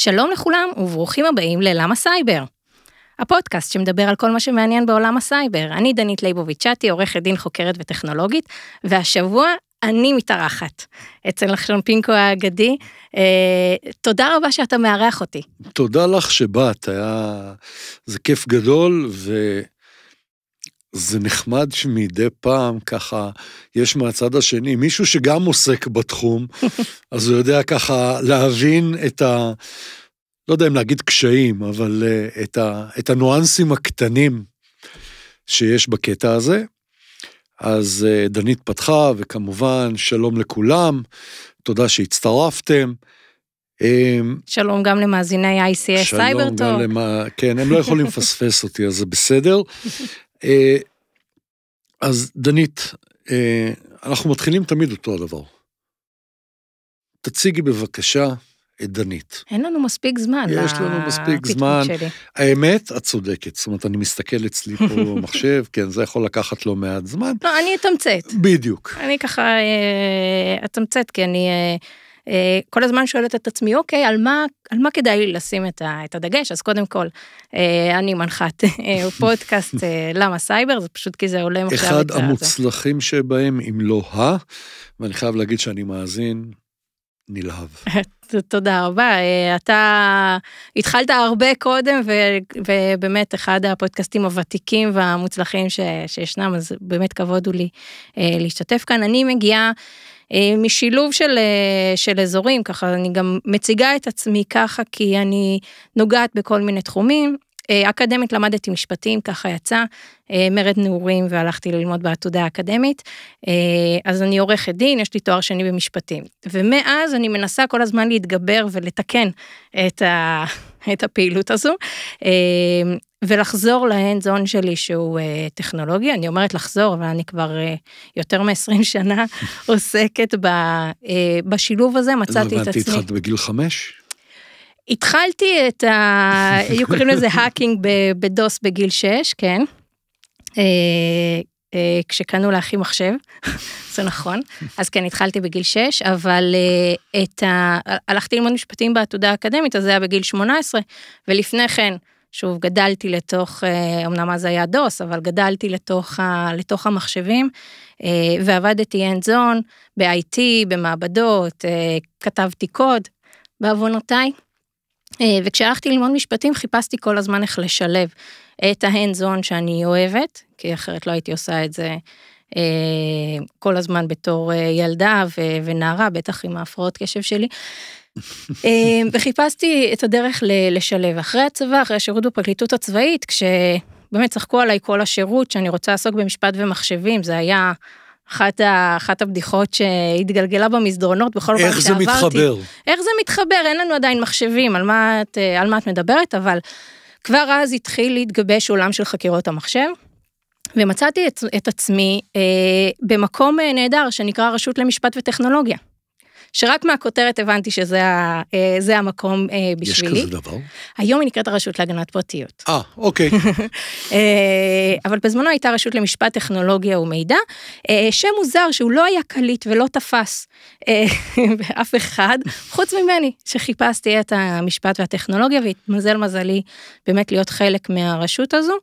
שלום לכולם וברוכים הבאים ללמה סייבר. הפודקאסט שמדבר על כל מה שמעניין בעולם הסייבר. אני דנית ליבוביץ' שטי, עורכת דין חוקרת וטכנולוגית, והשבוע אני מתארחת אצל לחשון פינקו האגדי. אה, תודה רבה שאתה מארח אותי. תודה לך שבאת, היה... זה כיף גדול, ו... זה נחמד שמדי פעם ככה יש מהצד השני מישהו שגם עוסק בתחום, אז הוא יודע ככה להבין את ה... לא יודע אם להגיד קשיים, אבל uh, את, ה, את הניואנסים הקטנים שיש בקטע הזה. אז uh, דנית פתחה, וכמובן, שלום לכולם, תודה שהצטרפתם. אמ, שלום גם למאזיני ICS סייברטוק. שלום גם למה, כן, הם לא יכולים לפספס אותי, אז זה בסדר. אה, אז דנית, אה, אנחנו מתחילים תמיד אותו הדבר. תציגי בבקשה את דנית. אין לנו מספיק זמן. יש לנו מספיק זמן. שלי. האמת, את צודקת. זאת אומרת, אני מסתכל אצלי פה במחשב, כן, זה יכול לקחת לא מעט זמן. לא, אני אתמצת. בדיוק. אני ככה אה, אתמצת, כי אני... אה, אה, כל הזמן שואלת את עצמי, אוקיי, על מה, על מה כדאי לי לשים את, ה, את הדגש? אז קודם כל, אה, אני מנחת אה, פודקאסט למה סייבר, זה פשוט כי זה עולה עכשיו. אחד המוצלחים שבהם, אם לא ה, ואני חייב להגיד שאני מאזין נלהב. תודה רבה. אתה התחלת הרבה קודם, ו- ובאמת אחד הפודקאסטים הוותיקים והמוצלחים ש- שישנם, אז באמת כבוד הוא לי להשתתף כאן. אני מגיעה אה, משילוב של, אה, של אזורים, ככה אני גם מציגה את עצמי ככה, כי אני נוגעת בכל מיני תחומים. אה, אקדמית למדתי משפטים, ככה יצא, מרד נעורים והלכתי ללמוד בעתודה האקדמית. אז אני עורכת דין, יש לי תואר שני במשפטים. ומאז אני מנסה כל הזמן להתגבר ולתקן את, ה... את הפעילות הזו. ולחזור להנד זון שלי שהוא uh, אה, טכנולוגי, אני אומרת לחזור, אבל אני כבר uh, יותר מ-20 שנה עוסקת ב, uh, בשילוב הזה, מצאתי את עצמי. הבנתי, התחלת בגיל חמש? התחלתי את ה... היו קוראים לזה האקינג בדוס בגיל 6, כן. כשקנו לאחי מחשב, זה נכון, אז כן התחלתי בגיל 6, אבל את ה... הלכתי ללמוד משפטים בעתודה האקדמית, אז זה היה בגיל 18, ולפני כן שוב, גדלתי לתוך, אה, אמנם אז היה דוס, אבל גדלתי לתוך, ה, לתוך המחשבים, אה, ועבדתי end zone, ב-IT, במעבדות, אה, כתבתי קוד, בעוונותיי. וכשהלכתי ללמוד משפטים חיפשתי כל הזמן איך לשלב את ההנד זון שאני אוהבת, כי אחרת לא הייתי עושה את זה כל הזמן בתור ילדה ונערה, בטח עם ההפרעות קשב שלי. אה, וחיפשתי את הדרך ל- לשלב. אחרי הצבא, אחרי השירות בפרקליטות הצבאית, כשבאמת צחקו עליי כל השירות, שאני רוצה לעסוק במשפט ומחשבים, זה היה אחת, ה, אחת הבדיחות שהתגלגלה במסדרונות בכל פעם שעברתי. איך זה מתחבר? איך זה מתחבר? אין לנו עדיין מחשבים, על מה את, אה, על מה את מדברת, אבל כבר אז התחיל להתגבש עולם של חקירות המחשב, ומצאתי את, את עצמי אה, במקום אה, נהדר שנקרא רשות למשפט וטכנולוגיה. שרק מהכותרת הבנתי שזה ה, אה, המקום אה, בשבילי. יש כזה דבר? היום היא נקראת הרשות להגנת פרטיות. אה, אוקיי. אה, אבל בזמנו הייתה רשות למשפט, טכנולוגיה ומידע, אה, שם מוזר שהוא לא היה קליט ולא תפס אה, באף אחד, חוץ ממני, שחיפשתי את המשפט והטכנולוגיה, והתמזל מזלי באמת להיות חלק מהרשות הזו,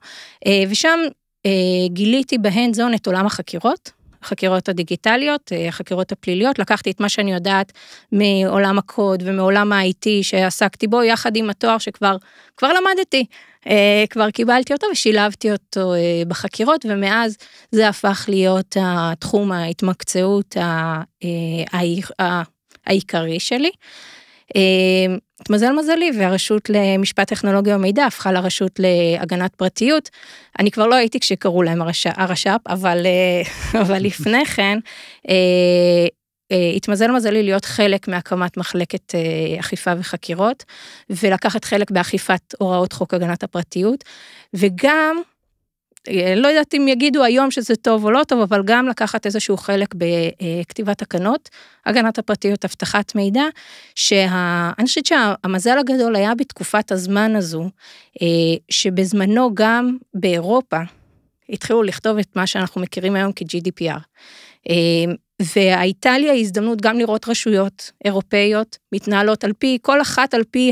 אה, ושם אה, גיליתי בהנד זון את עולם החקירות. החקירות הדיגיטליות, אה, החקירות הפליליות, לקחתי את מה שאני יודעת מעולם הקוד ומעולם ה-IT שעסקתי בו, יחד עם התואר שכבר כבר למדתי, אה, כבר קיבלתי אותו ושילבתי אותו אה, בחקירות, ומאז זה הפך להיות התחום ההתמקצעות העיקרי שלי. התמזל מזלי והרשות למשפט טכנולוגיה ומידע הפכה לרשות להגנת פרטיות. אני כבר לא הייתי כשקראו להם הרש... הרש"פ, אבל, אה, אבל לפני כן, אה, אה, התמזל מזלי להיות חלק מהקמת מחלקת אכיפה וחקירות, ולקחת חלק באכיפת הוראות חוק הגנת הפרטיות, וגם אה, לא יודעת אם יגידו היום שזה טוב או לא טוב, אבל גם לקחת איזשהו חלק בכתיבת תקנות, הגנת הפרטיות, אבטחת מידע, שאני חושבת שהמזל הגדול היה בתקופת הזמן הזו, אה, שבזמנו גם באירופה התחילו לכתוב את מה שאנחנו מכירים היום כ-GDPR. אה, והייתה לי ההזדמנות גם לראות רשויות אירופאיות מתנהלות על פי, כל אחת על פי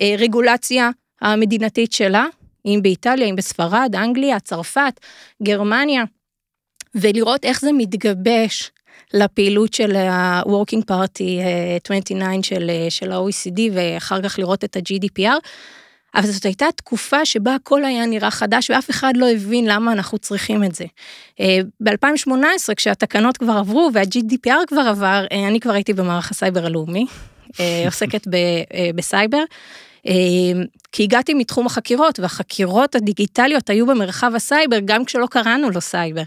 הרגולציה המדינתית שלה, אם באיטליה, אם בספרד, אנגליה, צרפת, גרמניה, ולראות איך זה מתגבש לפעילות של ה-working party 29 אה, של, אה, של ה-OECD, ואחר כך לראות את ה-GDPR. אבל זאת הייתה תקופה שבה הכל היה נראה חדש ואף אחד לא הבין למה אנחנו צריכים את זה. אה, ב-2018, כשהתקנות כבר עברו וה-GDPR כבר עבר, אני כבר הייתי במערך הסייבר הלאומי, עוסקת ב- בסייבר, אמ, כי הגעתי מתחום החקירות, והחקירות הדיגיטליות היו במרחב הסייבר גם כשלא קראנו לו סייבר.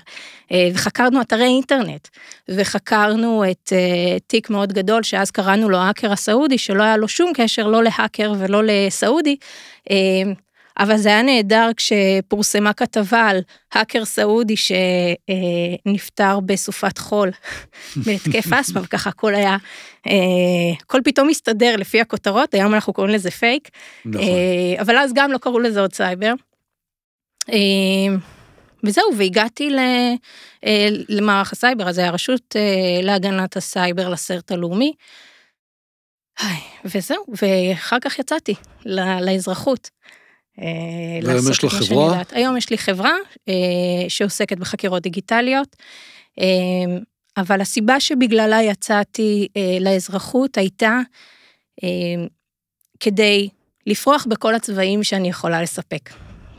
אה, וחקרנו אתרי אינטרנט, וחקרנו את אה, תיק מאוד גדול, שאז קראנו לו האקר הסעודי, שלא היה לו שום קשר לא להאקר ולא לסעודי. אמ, אבל זה היה נהדר כשפורסמה כתבה על האקר סעודי שנפטר בסופת חול בהתקף אספה, וככה הכל היה, אה, הכל פתאום הסתדר לפי הכותרות, היום אנחנו קוראים לזה פייק. נכון. אה, אבל אז גם לא קראו לזה עוד סייבר. אה, וזהו, והגעתי למערך הסייבר, אז זה היה רשות להגנת הסייבר לסרט הלאומי. וזהו, ואחר כך יצאתי לאזרחות. אה, והיום מה שאני חברה? היום יש לי חברה אה, שעוסקת בחקירות דיגיטליות, אה, אבל הסיבה שבגללה יצאתי לאזרחות הייתה כדי לפרוח בכל הצבעים שאני יכולה לספק.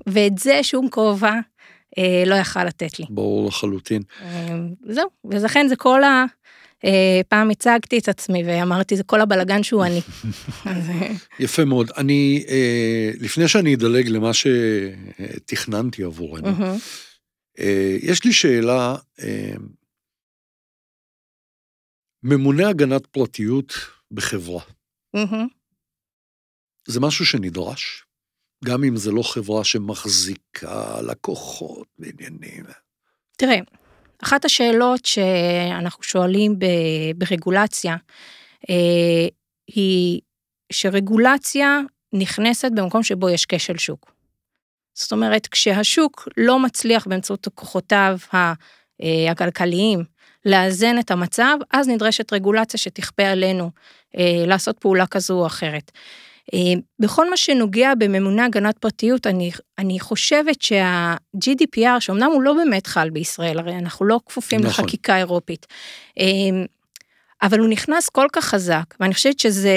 ואת זה שום כובע לא יכל לתת לי. ברור לחלוטין. זהו, ולכן זה כל ה... אה, פעם הצגתי את עצמי ואמרתי, זה כל הבלגן שהוא אני. אה. יפה מאוד. אני, אה, לפני שאני אדלג למה שתכננתי עבורנו, יש לי שאלה, ממונה הגנת פרטיות בחברה, זה משהו שנדרש? גם אם זה לא חברה שמחזיקה לקוחות ועניינים. תראה, אחת השאלות שאנחנו שואלים ברגולציה, אה, היא שרגולציה נכנסת במקום שבו יש כשל שוק. זאת אומרת, כשהשוק לא מצליח באמצעות כוחותיו אה, הכלכליים לאזן את המצב, אז נדרשת רגולציה שתכפה עלינו אה, לעשות פעולה כזו או אחרת. אה, בכל מה שנוגע בממונה הגנת פרטיות, אני, אני חושבת שה-GDPR, שאומנם הוא לא באמת חל בישראל, הרי אנחנו לא כפופים נכון. לחקיקה אירופית, אה, אבל הוא נכנס כל כך חזק, ואני חושבת שזה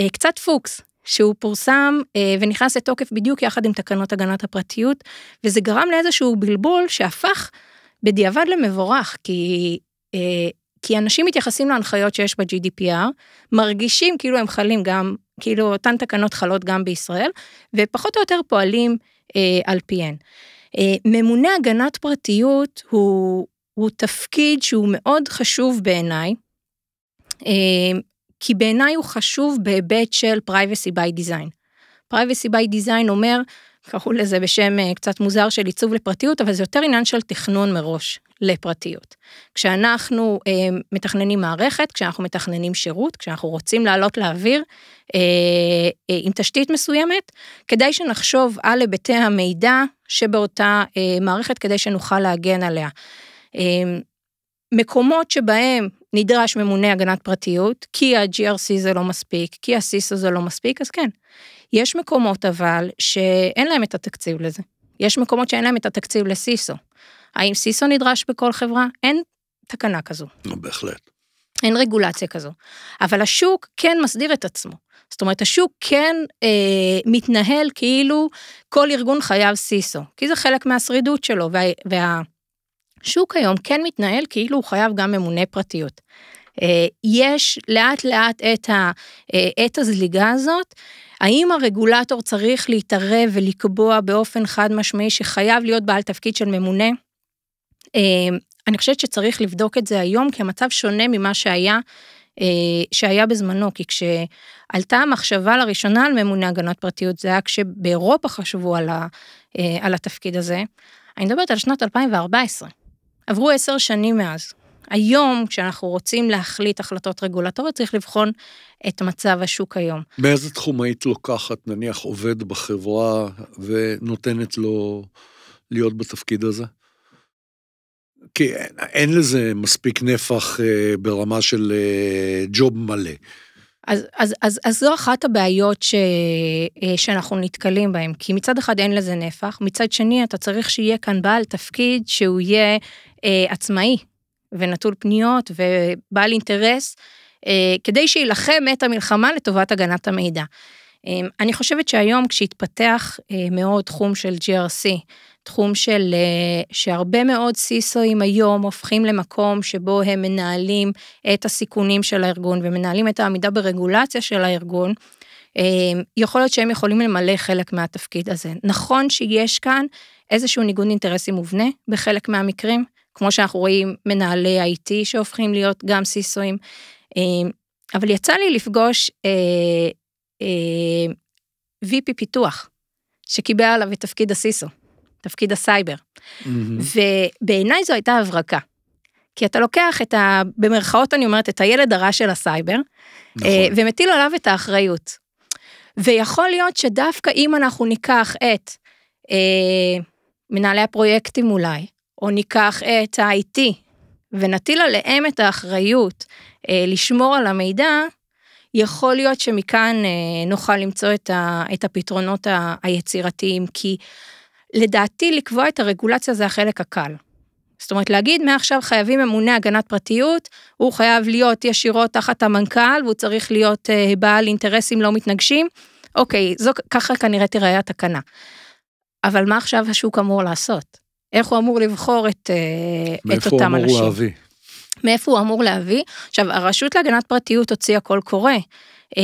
אה, קצת פוקס. שהוא פורסם ונכנס לתוקף בדיוק יחד עם תקנות הגנת הפרטיות, וזה גרם לאיזשהו בלבול שהפך בדיעבד למבורך, כי כי אנשים מתייחסים להנחיות שיש ב-GDPR, מרגישים כאילו הם חלים גם, כאילו אותן תקנות חלות גם בישראל, ופחות או יותר פועלים אה, על פיהן. אה, ממונה הגנת פרטיות הוא, הוא תפקיד שהוא מאוד חשוב בעיניי, אה, כי בעיניי הוא חשוב בהיבט של privacy by design. privacy by design אומר, קראו לזה בשם אה, קצת מוזר של עיצוב לפרטיות, אבל זה יותר עניין של תכנון מראש. לפרטיות. כשאנחנו אה, מתכננים מערכת, כשאנחנו מתכננים שירות, כשאנחנו רוצים לעלות לאוויר אה, אה, עם תשתית מסוימת, כדאי שנחשוב על היבטי המידע שבאותה אה, מערכת כדי שנוכל להגן עליה. אה, מקומות שבהם נדרש ממונה הגנת פרטיות, כי ה-GRC זה לא מספיק, כי ה-CISO זה לא מספיק, אז כן. יש מקומות אבל שאין להם את התקציב לזה. יש מקומות שאין להם את התקציב לסיסו. האם סיסו נדרש בכל חברה? אין תקנה כזו. נו, בהחלט. אין רגולציה כזו. אבל השוק כן מסדיר את עצמו. זאת אומרת, השוק כן אה, מתנהל כאילו כל ארגון חייב סיסו, כי זה חלק מהשרידות שלו, וה, והשוק היום כן מתנהל כאילו הוא חייב גם ממונה פרטיות. אה, יש לאט לאט את, ה, אה, את הזליגה הזאת. האם הרגולטור צריך להתערב ולקבוע באופן חד משמעי שחייב להיות בעל תפקיד של ממונה? אמ, אני חושבת שצריך לבדוק את זה היום, כי המצב שונה ממה שהיה, אה, שהיה בזמנו, כי כשעלתה המחשבה לראשונה על ממונה הגנת פרטיות, זה היה כשבאירופה חשבו על, ה, אה, על התפקיד הזה. אני מדברת על שנת 2014. עברו עשר שנים מאז. היום, כשאנחנו רוצים להחליט החלטות רגולטוריות, צריך לבחון את מצב השוק היום. באיזה תחום היית לוקחת, נניח, עובד בחברה ונותנת לו להיות בתפקיד הזה? כי אין, אין לזה מספיק נפח אה, ברמה של אה, ג'וב מלא. אז, אז, אז, אז זו אחת הבעיות ש, אה, שאנחנו נתקלים בהן, כי מצד אחד אין לזה נפח, מצד שני אתה צריך שיהיה כאן בעל תפקיד שהוא יהיה אה, עצמאי ונטול פניות ובעל אינטרס, אה, כדי שיילחם את המלחמה לטובת הגנת המידע. אה, אני חושבת שהיום כשהתפתח אה, מאוד תחום של GRC, תחום של, אה, שהרבה מאוד סיסואים היום הופכים למקום שבו הם מנהלים את הסיכונים של הארגון ומנהלים את העמידה ברגולציה של הארגון. אה, יכול להיות שהם יכולים למלא חלק מהתפקיד הזה. נכון שיש כאן איזשהו ניגוד אינטרסים מובנה בחלק מהמקרים, כמו שאנחנו רואים מנהלי IT שהופכים להיות גם סיסואים, אה, אבל יצא לי לפגוש VP פיתוח, שקיבל עליו את תפקיד הסיסו. תפקיד הסייבר. Mm-hmm. ובעיניי זו הייתה הברקה. כי אתה לוקח את ה... במרכאות אני אומרת, את הילד הרע של הסייבר, אה, נכון. ומטיל עליו את האחריות. ויכול להיות שדווקא אם אנחנו ניקח את אה, מנהלי הפרויקטים אולי, או ניקח את ה-IT, ונטיל עליהם את האחריות אה, לשמור על המידע, יכול להיות שמכאן אה, נוכל למצוא את, ה, את הפתרונות ה, היצירתיים, כי לדעתי לקבוע את הרגולציה זה החלק הקל. זאת אומרת, להגיד מעכשיו חייבים ממונה הגנת פרטיות, הוא חייב להיות ישירות תחת המנכ"ל והוא צריך להיות אה, בעל אינטרסים לא מתנגשים. אוקיי, זו, ככה כנראה תראה התקנה. אבל מה עכשיו השוק אמור לעשות? איך הוא אמור לבחור את, אה, את אותם אנשים? מאיפה הוא אמור להביא? מאיפה הוא אמור להביא? עכשיו, הרשות להגנת פרטיות הוציאה קול קורא אה,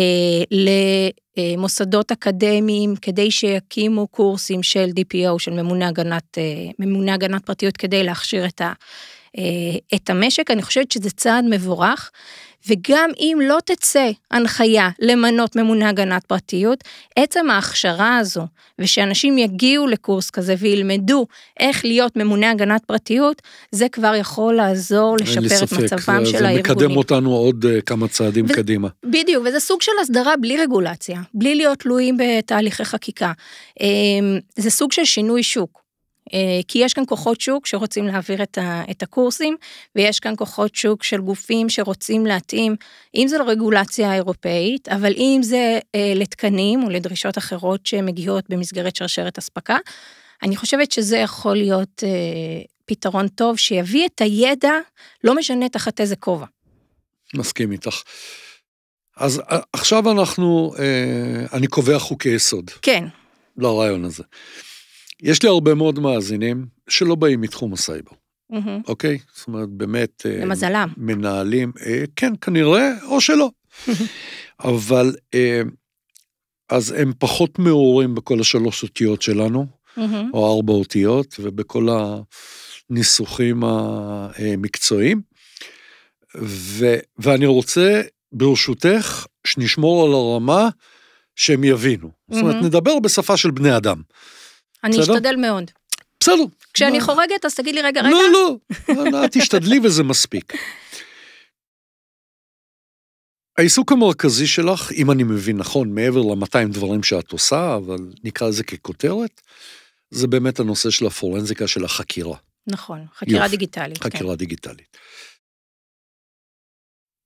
אה, מוסדות אקדמיים כדי שיקימו קורסים של DPO, של ממונה הגנת, אה, ממונה הגנת פרטיות, כדי להכשיר את, ה, אה, את המשק. אני חושבת שזה צעד מבורך. וגם אם לא תצא הנחיה למנות ממונה הגנת פרטיות, עצם ההכשרה הזו, ושאנשים יגיעו לקורס כזה וילמדו איך להיות ממונה הגנת פרטיות, זה כבר יכול לעזור לשפר את מצבם זה, של הארגונים. זה מקדם אותנו עוד uh, כמה צעדים ו- קדימה. בדיוק, וזה סוג של הסדרה בלי רגולציה, בלי להיות תלויים בתהליכי חקיקה. Um, זה סוג של שינוי שוק. אה, כי יש כאן כוחות שוק שרוצים להעביר את, ה, את הקורסים, ויש כאן כוחות שוק של גופים שרוצים להתאים, אם זה לרגולציה האירופאית, אבל אם זה אה, לתקנים או לדרישות אחרות שמגיעות במסגרת שרשרת אספקה, אני חושבת שזה יכול להיות אה, פתרון טוב שיביא את הידע, לא משנה תחת איזה כובע. מסכים איתך. אז אה, עכשיו אנחנו, אה, אני קובע חוקי יסוד. כן. לרעיון הזה. יש לי הרבה מאוד מאזינים שלא באים מתחום הסייבר, אוקיי? mm-hmm. Okay? זאת אומרת, באמת... אה, למזלם. מנהלים, אה, כן, כנראה, או שלא. אבל אה, אז הם פחות מעורים בכל השלוש אותיות שלנו, mm-hmm. או ארבע אותיות, ובכל הניסוחים המקצועיים. ו, ואני רוצה, ברשותך, שנשמור על הרמה שהם יבינו. Mm-hmm. זאת אומרת, נדבר בשפה של בני אדם. אני בסדר? אשתדל מאוד. בסדר. כשאני מה... חורגת, אז תגיד לי, רגע, לא, רגע. לא, לא, לא, תשתדלי וזה מספיק. העיסוק המרכזי שלך, אם אני מבין נכון, מעבר ל-200 דברים שאת עושה, אבל נקרא לזה ככותרת, זה באמת הנושא של הפורנזיקה של החקירה. נכון, חקירה יופ, דיגיטלית. כן. חקירה כן. דיגיטלית.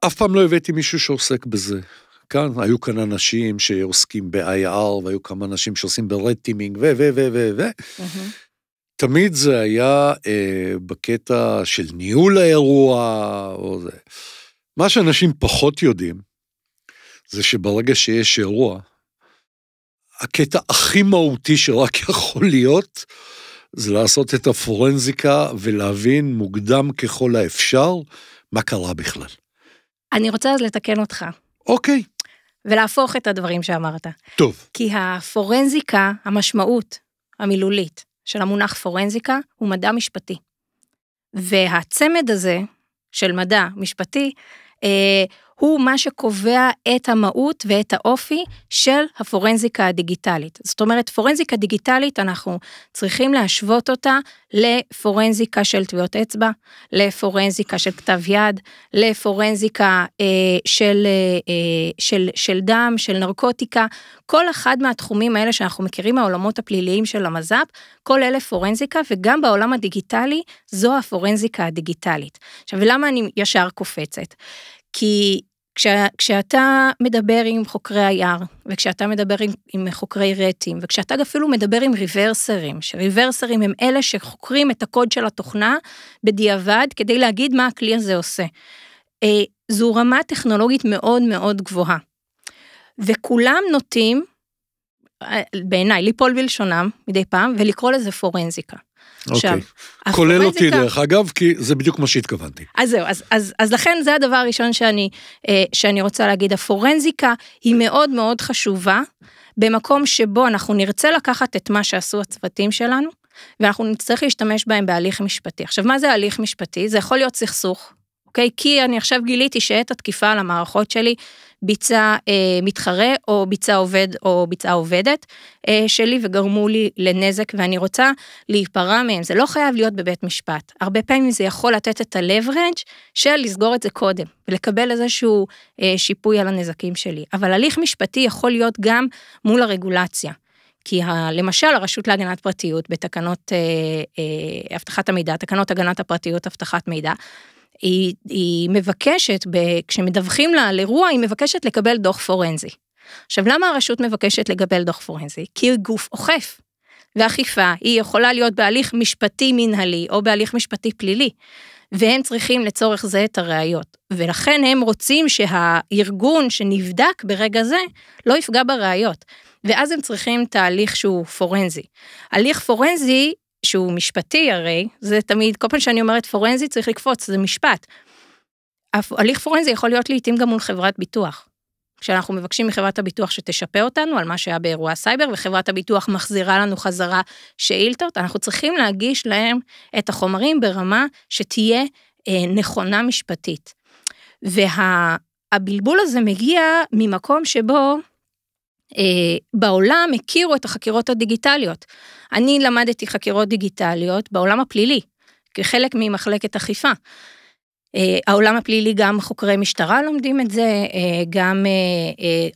אף פעם לא הבאתי מישהו שעוסק בזה. כאן היו כאן אנשים שעוסקים ב-IR, והיו כמה אנשים שעושים ב-Red ו, ו, ו, ו, ו. תמיד זה היה אה, בקטע של ניהול האירוע, או זה. מה שאנשים פחות יודעים, זה שברגע שיש אירוע, הקטע הכי מהותי שרק יכול להיות, זה לעשות את הפורנזיקה ולהבין מוקדם ככל האפשר מה קרה בכלל. אני רוצה אז לתקן אותך. אוקיי. Okay. ולהפוך את הדברים שאמרת. טוב. כי הפורנזיקה, המשמעות המילולית של המונח פורנזיקה, הוא מדע משפטי. והצמד הזה של מדע משפטי, אה, הוא מה שקובע את המהות ואת האופי של הפורנזיקה הדיגיטלית. זאת אומרת, פורנזיקה דיגיטלית, אנחנו צריכים להשוות אותה לפורנזיקה של טביעות אצבע, לפורנזיקה של כתב יד, לפורנזיקה אה, של, אה, אה של, של דם, של נרקוטיקה. כל אחד מהתחומים האלה שאנחנו מכירים מהעולמות הפליליים של המז"פ, כל אלה פורנזיקה, וגם בעולם הדיגיטלי, זו הפורנזיקה הדיגיטלית. עכשיו, למה אני ישר קופצת? כי כש, כשאתה מדבר עם חוקרי היער, וכשאתה מדבר עם, עם חוקרי רטים, וכשאתה אפילו מדבר עם ריברסרים, שריברסרים הם אלה שחוקרים את הקוד של התוכנה בדיעבד, כדי להגיד מה הכלי הזה עושה. אה, זו רמה טכנולוגית מאוד מאוד גבוהה. וכולם נוטים, אה, בעיניי, ליפול בלשונם מדי פעם, ולקרוא לזה פורנזיקה. עכשיו, אוקיי. כולל אותי דרך אגב, כי זה בדיוק מה שהתכוונתי. אז זהו, אז, אז, אז לכן זה הדבר הראשון שאני, אה, שאני רוצה להגיד, הפורנזיקה היא מאוד מאוד חשובה, במקום שבו אנחנו נרצה לקחת את מה שעשו הצוותים שלנו, ואנחנו נצטרך להשתמש בהם בהליך משפטי. עכשיו, מה זה הליך משפטי? זה יכול להיות סכסוך, אוקיי? כי אני עכשיו גיליתי שאת התקיפה על המערכות שלי ביצע אה, מתחרה, או ביצע עובד או ביצע עובדת אה, שלי, וגרמו לי לנזק, ואני רוצה להיפרע מהם. זה לא חייב להיות בבית משפט. הרבה פעמים זה יכול לתת את הלברנג' של לסגור את זה קודם, ולקבל איזשהו אה, שיפוי על הנזקים שלי. אבל הליך משפטי יכול להיות גם מול הרגולציה. כי ה, למשל הרשות להגנת פרטיות בתקנות אה, אה, אבטחת המידע, תקנות הגנת הפרטיות, אבטחת מידע, היא, היא מבקשת, ב, כשמדווחים לה על אירוע, היא מבקשת לקבל דוח פורנזי. עכשיו, למה הרשות מבקשת לקבל דוח פורנזי? כי היא גוף אוכף. ואכיפה, היא יכולה להיות בהליך משפטי מנהלי או בהליך משפטי פלילי. והם צריכים לצורך זה את הראיות. ולכן הם רוצים שהארגון שנבדק ברגע זה לא יפגע בראיות. ואז הם צריכים תהליך שהוא פורנזי. הליך פורנזי שהוא משפטי הרי, זה תמיד, כל פעם שאני אומרת פורנזי צריך לקפוץ, זה משפט. הליך פורנזי יכול להיות לעיתים גם מול חברת ביטוח. כשאנחנו מבקשים מחברת הביטוח שתשפה אותנו על מה שהיה באירוע הסייבר, וחברת הביטוח מחזירה לנו חזרה שאילתות, אנחנו צריכים להגיש להם את החומרים ברמה שתהיה אה, נכונה משפטית. והבלבול וה, הזה מגיע ממקום שבו אה, בעולם הכירו את החקירות הדיגיטליות. אני למדתי חקירות דיגיטליות בעולם הפלילי, כחלק ממחלקת אכיפה. אה, העולם הפלילי, גם חוקרי משטרה לומדים את זה, אה, גם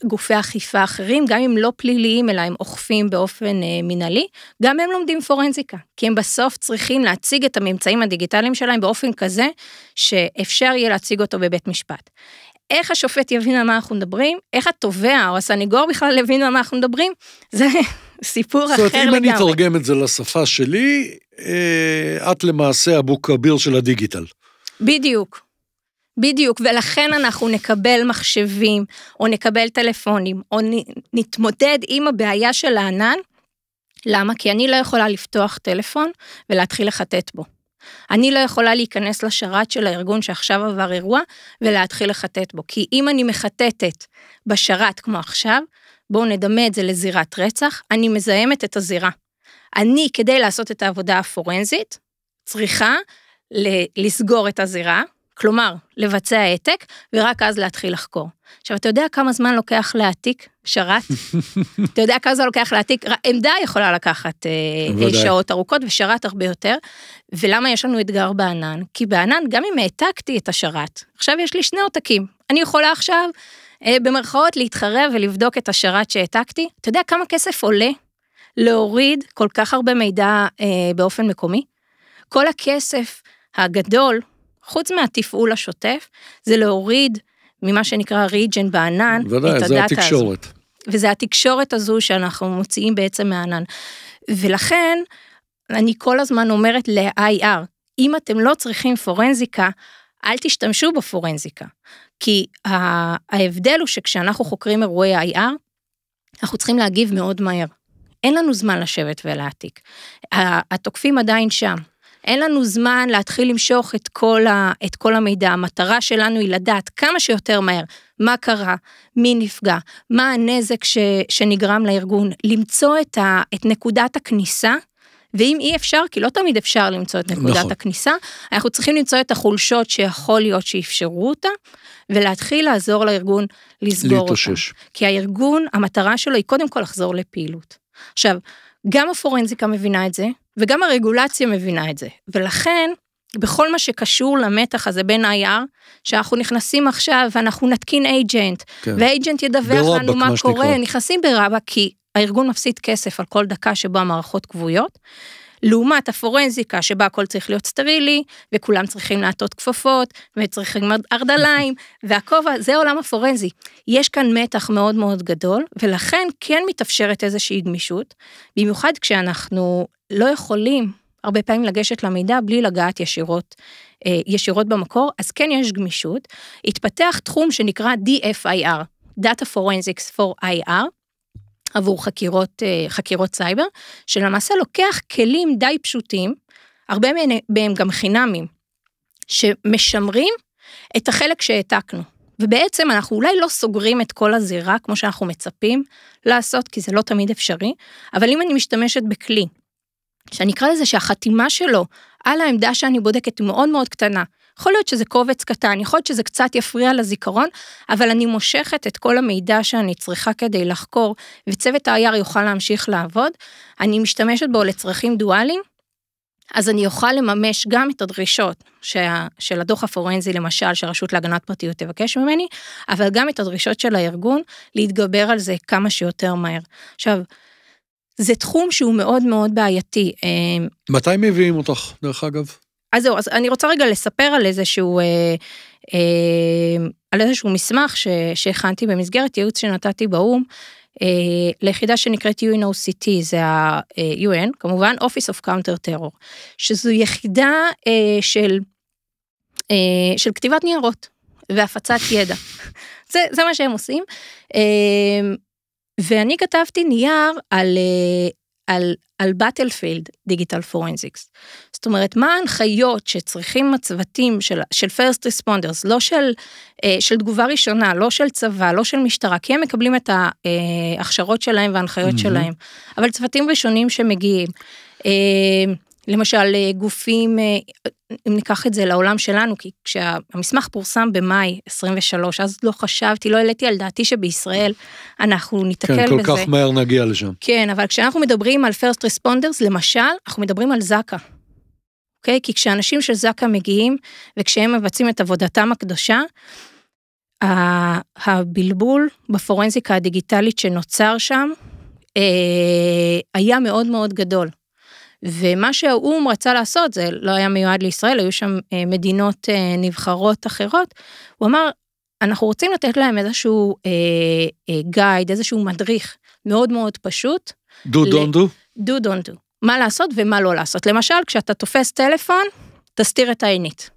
גופי אכיפה אחרים, גם אם לא פליליים אלא הם אוכפים באופן מינהלי, גם הם לומדים פורנזיקה, כי הם בסוף צריכים להציג את הממצאים הדיגיטליים שלהם באופן כזה שאפשר יהיה להציג אותו בבית משפט. איך השופט יבין על מה אנחנו מדברים, איך התובע או הסניגור בכלל יבין על מה אנחנו מדברים, זה סיפור אחר לגמרי. זאת אומרת, אם אני אתרגם את זה לשפה שלי, אה, את למעשה אבו כביר של הדיגיטל. בדיוק. בדיוק, ולכן אנחנו נקבל מחשבים, או נקבל טלפונים, או נתמודד עם הבעיה של הענן. למה? כי אני לא יכולה לפתוח טלפון ולהתחיל לחטט בו. אני לא יכולה להיכנס לשרת של הארגון שעכשיו עבר אירוע ולהתחיל לחטט בו. כי אם אני מחטטת בשרת כמו עכשיו, בואו נדמה את זה לזירת רצח, אני מזהמת את הזירה. אני, כדי לעשות את העבודה הפורנזית, צריכה לסגור את הזירה, כלומר, לבצע העתק, ורק אז להתחיל לחקור. עכשיו, אתה יודע כמה זמן לוקח להעתיק שרת? אתה יודע כמה זמן לוקח להעתיק? עמדה יכולה לקחת אה, שעות ארוכות, ושרת הרבה יותר. ולמה יש לנו אתגר בענן? כי בענן, גם אם העתקתי את השרת, עכשיו יש לי שני עותקים. אני יכולה עכשיו, אה, במרכאות, להתחרב ולבדוק את השרת שהעתקתי. אתה יודע כמה כסף עולה להוריד כל כך הרבה מידע אה, באופן מקומי? כל הכסף הגדול, חוץ מהתפעול השוטף, זה להוריד ממה שנקרא ריג'ן בענן, ודאי, את הדאטה הזו. ודאי, זה התקשורת. וזה התקשורת הזו שאנחנו מוציאים בעצם מהענן. ולכן, אני כל הזמן אומרת ל-IR, אם אתם לא צריכים פורנזיקה, אל תשתמשו בפורנזיקה. כי ההבדל הוא שכשאנחנו חוקרים אירועי IR, אנחנו צריכים להגיב מאוד מהר. אין לנו זמן לשבת ולהעתיק. התוקפים עדיין שם, אין לנו זמן להתחיל למשוך את כל, ה, את כל המידע. המטרה שלנו היא לדעת כמה שיותר מהר מה קרה, מי נפגע, מה הנזק ש, שנגרם לארגון, למצוא את, ה, את נקודת הכניסה. ואם אי אפשר, כי לא תמיד אפשר למצוא את נקודת נכון. הכניסה, אנחנו צריכים למצוא את החולשות שיכול להיות שאפשרו אותה, ולהתחיל לעזור לארגון לסגור להתושש. אותה. כי הארגון, המטרה שלו היא קודם כל לחזור לפעילות. עכשיו, גם הפורנזיקה מבינה את זה, וגם הרגולציה מבינה את זה. ולכן, בכל מה שקשור למתח הזה בין IR, שאנחנו נכנסים עכשיו ואנחנו נתקין אייג'נט, כן. ואייג'נט ידווח ברבק, לנו מה קורה, נכנסים ברבק, כי הארגון מפסיד כסף על כל דקה שבו המערכות כבויות. לעומת הפורנזיקה שבה הכל צריך להיות סטרילי, וכולם צריכים לעטות כפפות, וצריכים ארדליים, והכובע, זה עולם הפורנזי. יש כאן מתח מאוד מאוד גדול, ולכן כן מתאפשרת איזושהי גמישות, במיוחד כשאנחנו לא יכולים הרבה פעמים לגשת למידע בלי לגעת ישירות, אה, ישירות במקור, אז כן יש גמישות. התפתח תחום שנקרא DFIR, Data Forensics for IR, עבור חקירות, אה, חקירות סייבר, שלמעשה לוקח כלים די פשוטים, הרבה מהם גם חינמים, שמשמרים את החלק שהעתקנו. ובעצם אנחנו אולי לא סוגרים את כל הזירה כמו שאנחנו מצפים לעשות, כי זה לא תמיד אפשרי, אבל אם אני משתמשת בכלי שאני אקרא לזה שהחתימה שלו על העמדה שאני בודקת היא מאוד מאוד קטנה. יכול להיות שזה קובץ קטן, יכול להיות שזה קצת יפריע לזיכרון, אבל אני מושכת את כל המידע שאני צריכה כדי לחקור, וצוות ה-IR יוכל להמשיך לעבוד. אני משתמשת בו לצרכים דואליים, אז אני אוכל לממש גם את הדרישות שה, של הדוח הפורנזי, למשל, שהרשות להגנת פרטיות תבקש ממני, אבל גם את הדרישות של הארגון להתגבר על זה כמה שיותר מהר. עכשיו, זה תחום שהוא מאוד מאוד בעייתי. אמ, מתי מביאים אותך, דרך אגב? אז זהו, אז אני רוצה רגע לספר על איזשהו, אה, אה, על איזשהו מסמך ש, שהכנתי במסגרת ייעוץ שנתתי באו"ם, אה, ליחידה שנקראת UNOCT, זה ה-UN, אה, כמובן Office of Counter Terror, שזו יחידה אה, של, אה, של כתיבת ניירות והפצת ידע. זה, זה מה שהם עושים. אה, ואני כתבתי נייר על, אה, על, על בטלפילד דיגיטל פורנזיקס. זאת אומרת, מה ההנחיות שצריכים הצוותים של, של first responders, לא של, אה, של תגובה ראשונה, לא של צבא, לא של משטרה, כי הם מקבלים את ההכשרות אה, שלהם וההנחיות mm-hmm. שלהם, אבל צוותים ראשונים שמגיעים. למשל גופים, אם ניקח את זה לעולם שלנו, כי כשהמסמך פורסם במאי 23, אז לא חשבתי, לא העליתי על דעתי שבישראל אנחנו ניתקל כן, בזה. כן, כל כך מהר נגיע לשם. כן, אבל כשאנחנו מדברים על first responders, למשל, אנחנו מדברים על זק"א. אוקיי? כי כשאנשים של זק"א מגיעים, וכשהם מבצעים את עבודתם הקדושה, הבלבול בפורנזיקה הדיגיטלית שנוצר שם, אה, היה מאוד מאוד גדול. ומה שהאו"ם רצה לעשות, זה לא היה מיועד לישראל, היו שם אה, מדינות אה, נבחרות אחרות, הוא אמר, אנחנו רוצים לתת להם איזשהו אה, אה, גייד, איזשהו מדריך מאוד מאוד פשוט. Do don't do? Do don't do. מה לעשות ומה לא לעשות. למשל, כשאתה תופס טלפון, תסתיר את העינית.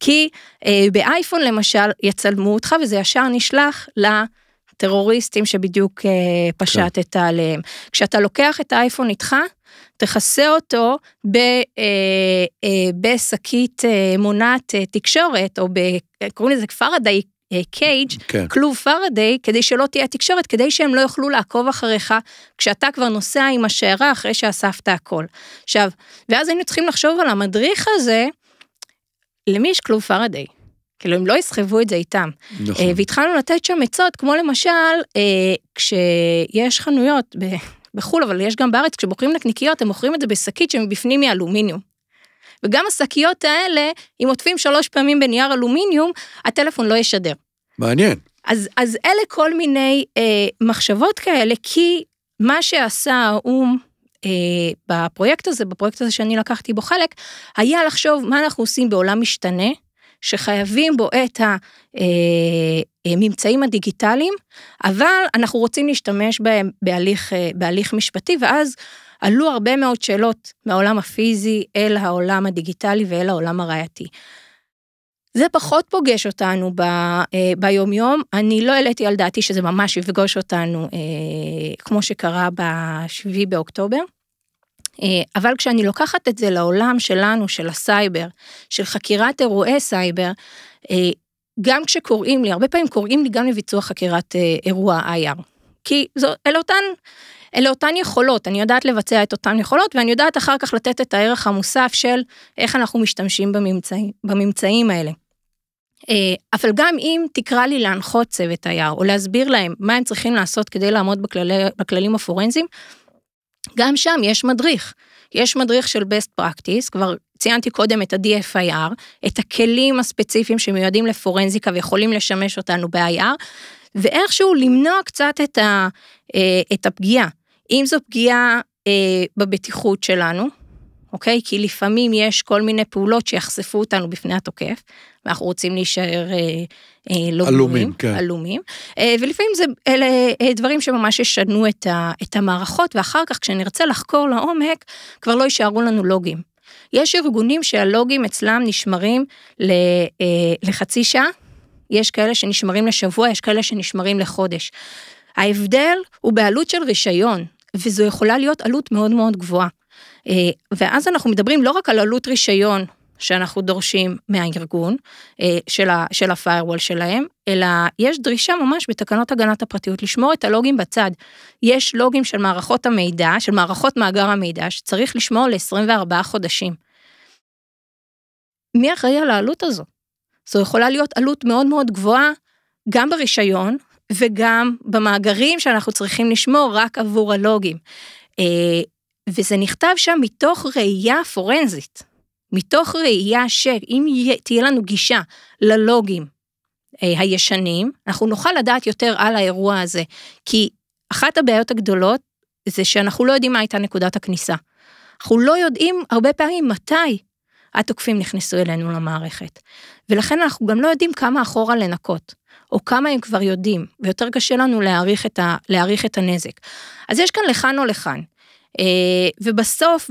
כי אה, באייפון למשל יצלמו אותך וזה ישר נשלח לטרוריסטים שבדיוק אה, פשטת כן. עליהם. כשאתה לוקח את האייפון איתך, תכסה אותו ב, אה, אה, בשקית אה, מונעת אה, תקשורת, או אה, קוראים לזה פרדיי אה, קייג', כן. כלוב פרדיי, כדי שלא תהיה תקשורת, כדי שהם לא יוכלו לעקוב אחריך, כשאתה כבר נוסע עם השיירה אחרי שאספת הכל. עכשיו, ואז היינו צריכים לחשוב על המדריך הזה, למי יש כלוב פרדיי? כאילו, הם לא יסחבו את זה איתם. נכון. אה, והתחלנו לתת שם עצות, כמו למשל, כשיש חנויות, בחו"ל, אבל יש גם בארץ, כשמוכרים נקניקיות, הם מוכרים את זה בשקית שמבפנים היא אלומיניום. וגם השקיות האלה, אם עוטפים שלוש פעמים בנייר אלומיניום, הטלפון לא ישדר. מעניין. אז, אז אלה כל מיני אה, מחשבות כאלה, כי מה שעשה האו"ם אה, בפרויקט הזה, בפרויקט הזה שאני לקחתי בו חלק, היה לחשוב מה אנחנו עושים בעולם משתנה, שחייבים בו את הממצאים אה, אה, הדיגיטליים, אבל אנחנו רוצים להשתמש בהם בהליך, אה, בהליך משפטי, ואז עלו הרבה מאוד שאלות מהעולם הפיזי אל העולם הדיגיטלי ואל העולם הראייתי. זה פחות פוגש אותנו ב, ביומיום, אני לא העליתי על דעתי שזה ממש יפגוש אותנו כמו שקרה ב-7 באוקטובר. אה, אבל כשאני לוקחת את זה לעולם שלנו, של הסייבר, של חקירת אירועי סייבר, אה, גם כשקוראים לי, הרבה פעמים קוראים לי גם לביצוע חקירת אה, אירוע IR. כי זו, אלה אותן, אלה אותן יכולות, אני יודעת לבצע את אותן יכולות, ואני יודעת אחר כך לתת את הערך המוסף של איך אנחנו משתמשים בממצא, בממצאים האלה. אבל גם אם תקרא לי להנחות צוות IR, או להסביר להם מה הם צריכים לעשות כדי לעמוד בכללי, בכללים הפורנזיים, גם שם יש מדריך. יש מדריך של best practice, כבר ציינתי קודם את ה-DFIR, את הכלים הספציפיים שמיועדים לפורנזיקה ויכולים לשמש אותנו ב-IR, ואיכשהו למנוע קצת את, ה, אה, את הפגיעה. אם זו פגיעה אה, בבטיחות שלנו, אוקיי? כי לפעמים יש כל מיני פעולות שיחשפו אותנו בפני התוקף, ואנחנו רוצים להישאר אה, אה, לא עלומים, כן. עלומים, אה, ולפעמים זה, אלה אה, דברים שממש ישנו את, ה, את המערכות, ואחר כך כשנרצה לחקור לעומק, כבר לא יישארו לנו לוגים. יש ארגונים שהלוגים אצלם נשמרים ל, לחצי שעה, יש כאלה שנשמרים לשבוע, יש כאלה שנשמרים לחודש. ההבדל הוא בעלות של רישיון, וזו יכולה להיות עלות מאוד מאוד גבוהה. ואז אנחנו מדברים לא רק על עלות רישיון שאנחנו דורשים מהארגון, אה, של, ה, של הפיירוול שלהם, אלא יש דרישה ממש בתקנות הגנת הפרטיות לשמור את הלוגים בצד. יש לוגים של מערכות המידע, של מערכות מאגר המידע, שצריך לשמור ל-24 חודשים. מי אחראי על העלות הזו? זו יכולה להיות עלות מאוד מאוד גבוהה, גם ברישיון וגם במאגרים שאנחנו צריכים לשמור רק עבור הלוגים. אה, וזה נכתב שם מתוך ראייה פורנזית. מתוך ראייה שאם תהיה לנו גישה ללוגים אה, הישנים, אנחנו נוכל לדעת יותר על האירוע הזה. כי אחת הבעיות הגדולות זה שאנחנו לא יודעים מה הייתה נקודת הכניסה. אנחנו לא יודעים הרבה פעמים מתי התוקפים נכנסו אלינו למערכת. ולכן אנחנו גם לא יודעים כמה אחורה לנקות, או כמה הם כבר יודעים, ויותר קשה לנו להעריך את, ה, להעריך את הנזק. אז יש כאן לכאן או לכאן. אה, ובסוף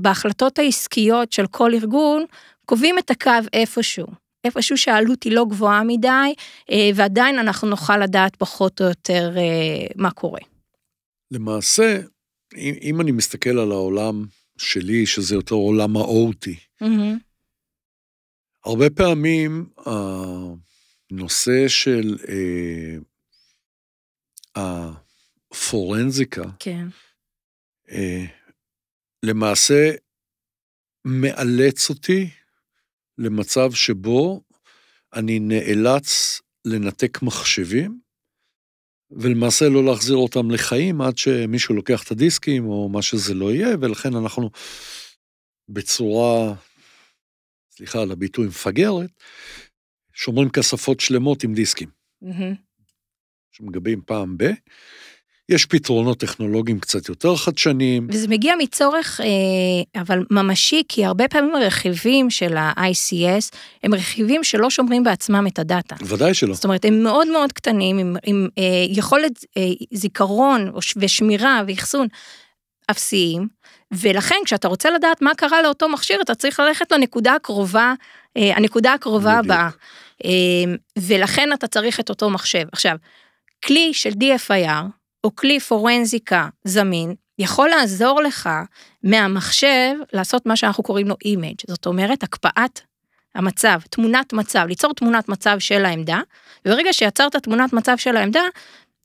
בהחלטות העסקיות של כל ארגון קובעים את הקו איפשהו. איפשהו שהעלות היא לא גבוהה מדי אה, ועדיין אנחנו נוכל לדעת פחות או יותר אה, מה קורה. למעשה, אם, אם אני מסתכל על העולם שלי, שזה יותר עולם ה-OT, mm-hmm. הרבה פעמים הנושא של אה, הפורנזיקה, כן. אה, למעשה מאלץ אותי למצב שבו אני נאלץ לנתק מחשבים, ולמעשה לא להחזיר אותם לחיים עד שמישהו לוקח את הדיסקים או מה שזה לא יהיה, ולכן אנחנו בצורה, סליחה על הביטוי, מפגרת, שומרים כספות שלמות עם דיסקים. Mm-hmm. שמגבים פעם ב... יש פתרונות טכנולוגיים קצת יותר חדשניים. וזה מגיע מצורך אה, אבל ממשי, כי הרבה פעמים הרכיבים של ה-ICS הם רכיבים שלא שומרים בעצמם את הדאטה. ודאי שלא. זאת אומרת, הם מאוד מאוד קטנים, עם, עם אה, יכולת אה, זיכרון ושמירה ואחסון אפסיים, ולכן כשאתה רוצה לדעת מה קרה לאותו מכשיר, אתה צריך ללכת לנקודה הקרובה, הנקודה הקרובה הבאה. ולכן אתה צריך את אותו מחשב. עכשיו, כלי של DFIR, או כלי פורנזיקה זמין, יכול לעזור לך מהמחשב לעשות מה שאנחנו קוראים לו אימג', זאת אומרת הקפאת המצב, תמונת מצב, ליצור תמונת מצב של העמדה, וברגע שיצרת תמונת מצב של העמדה,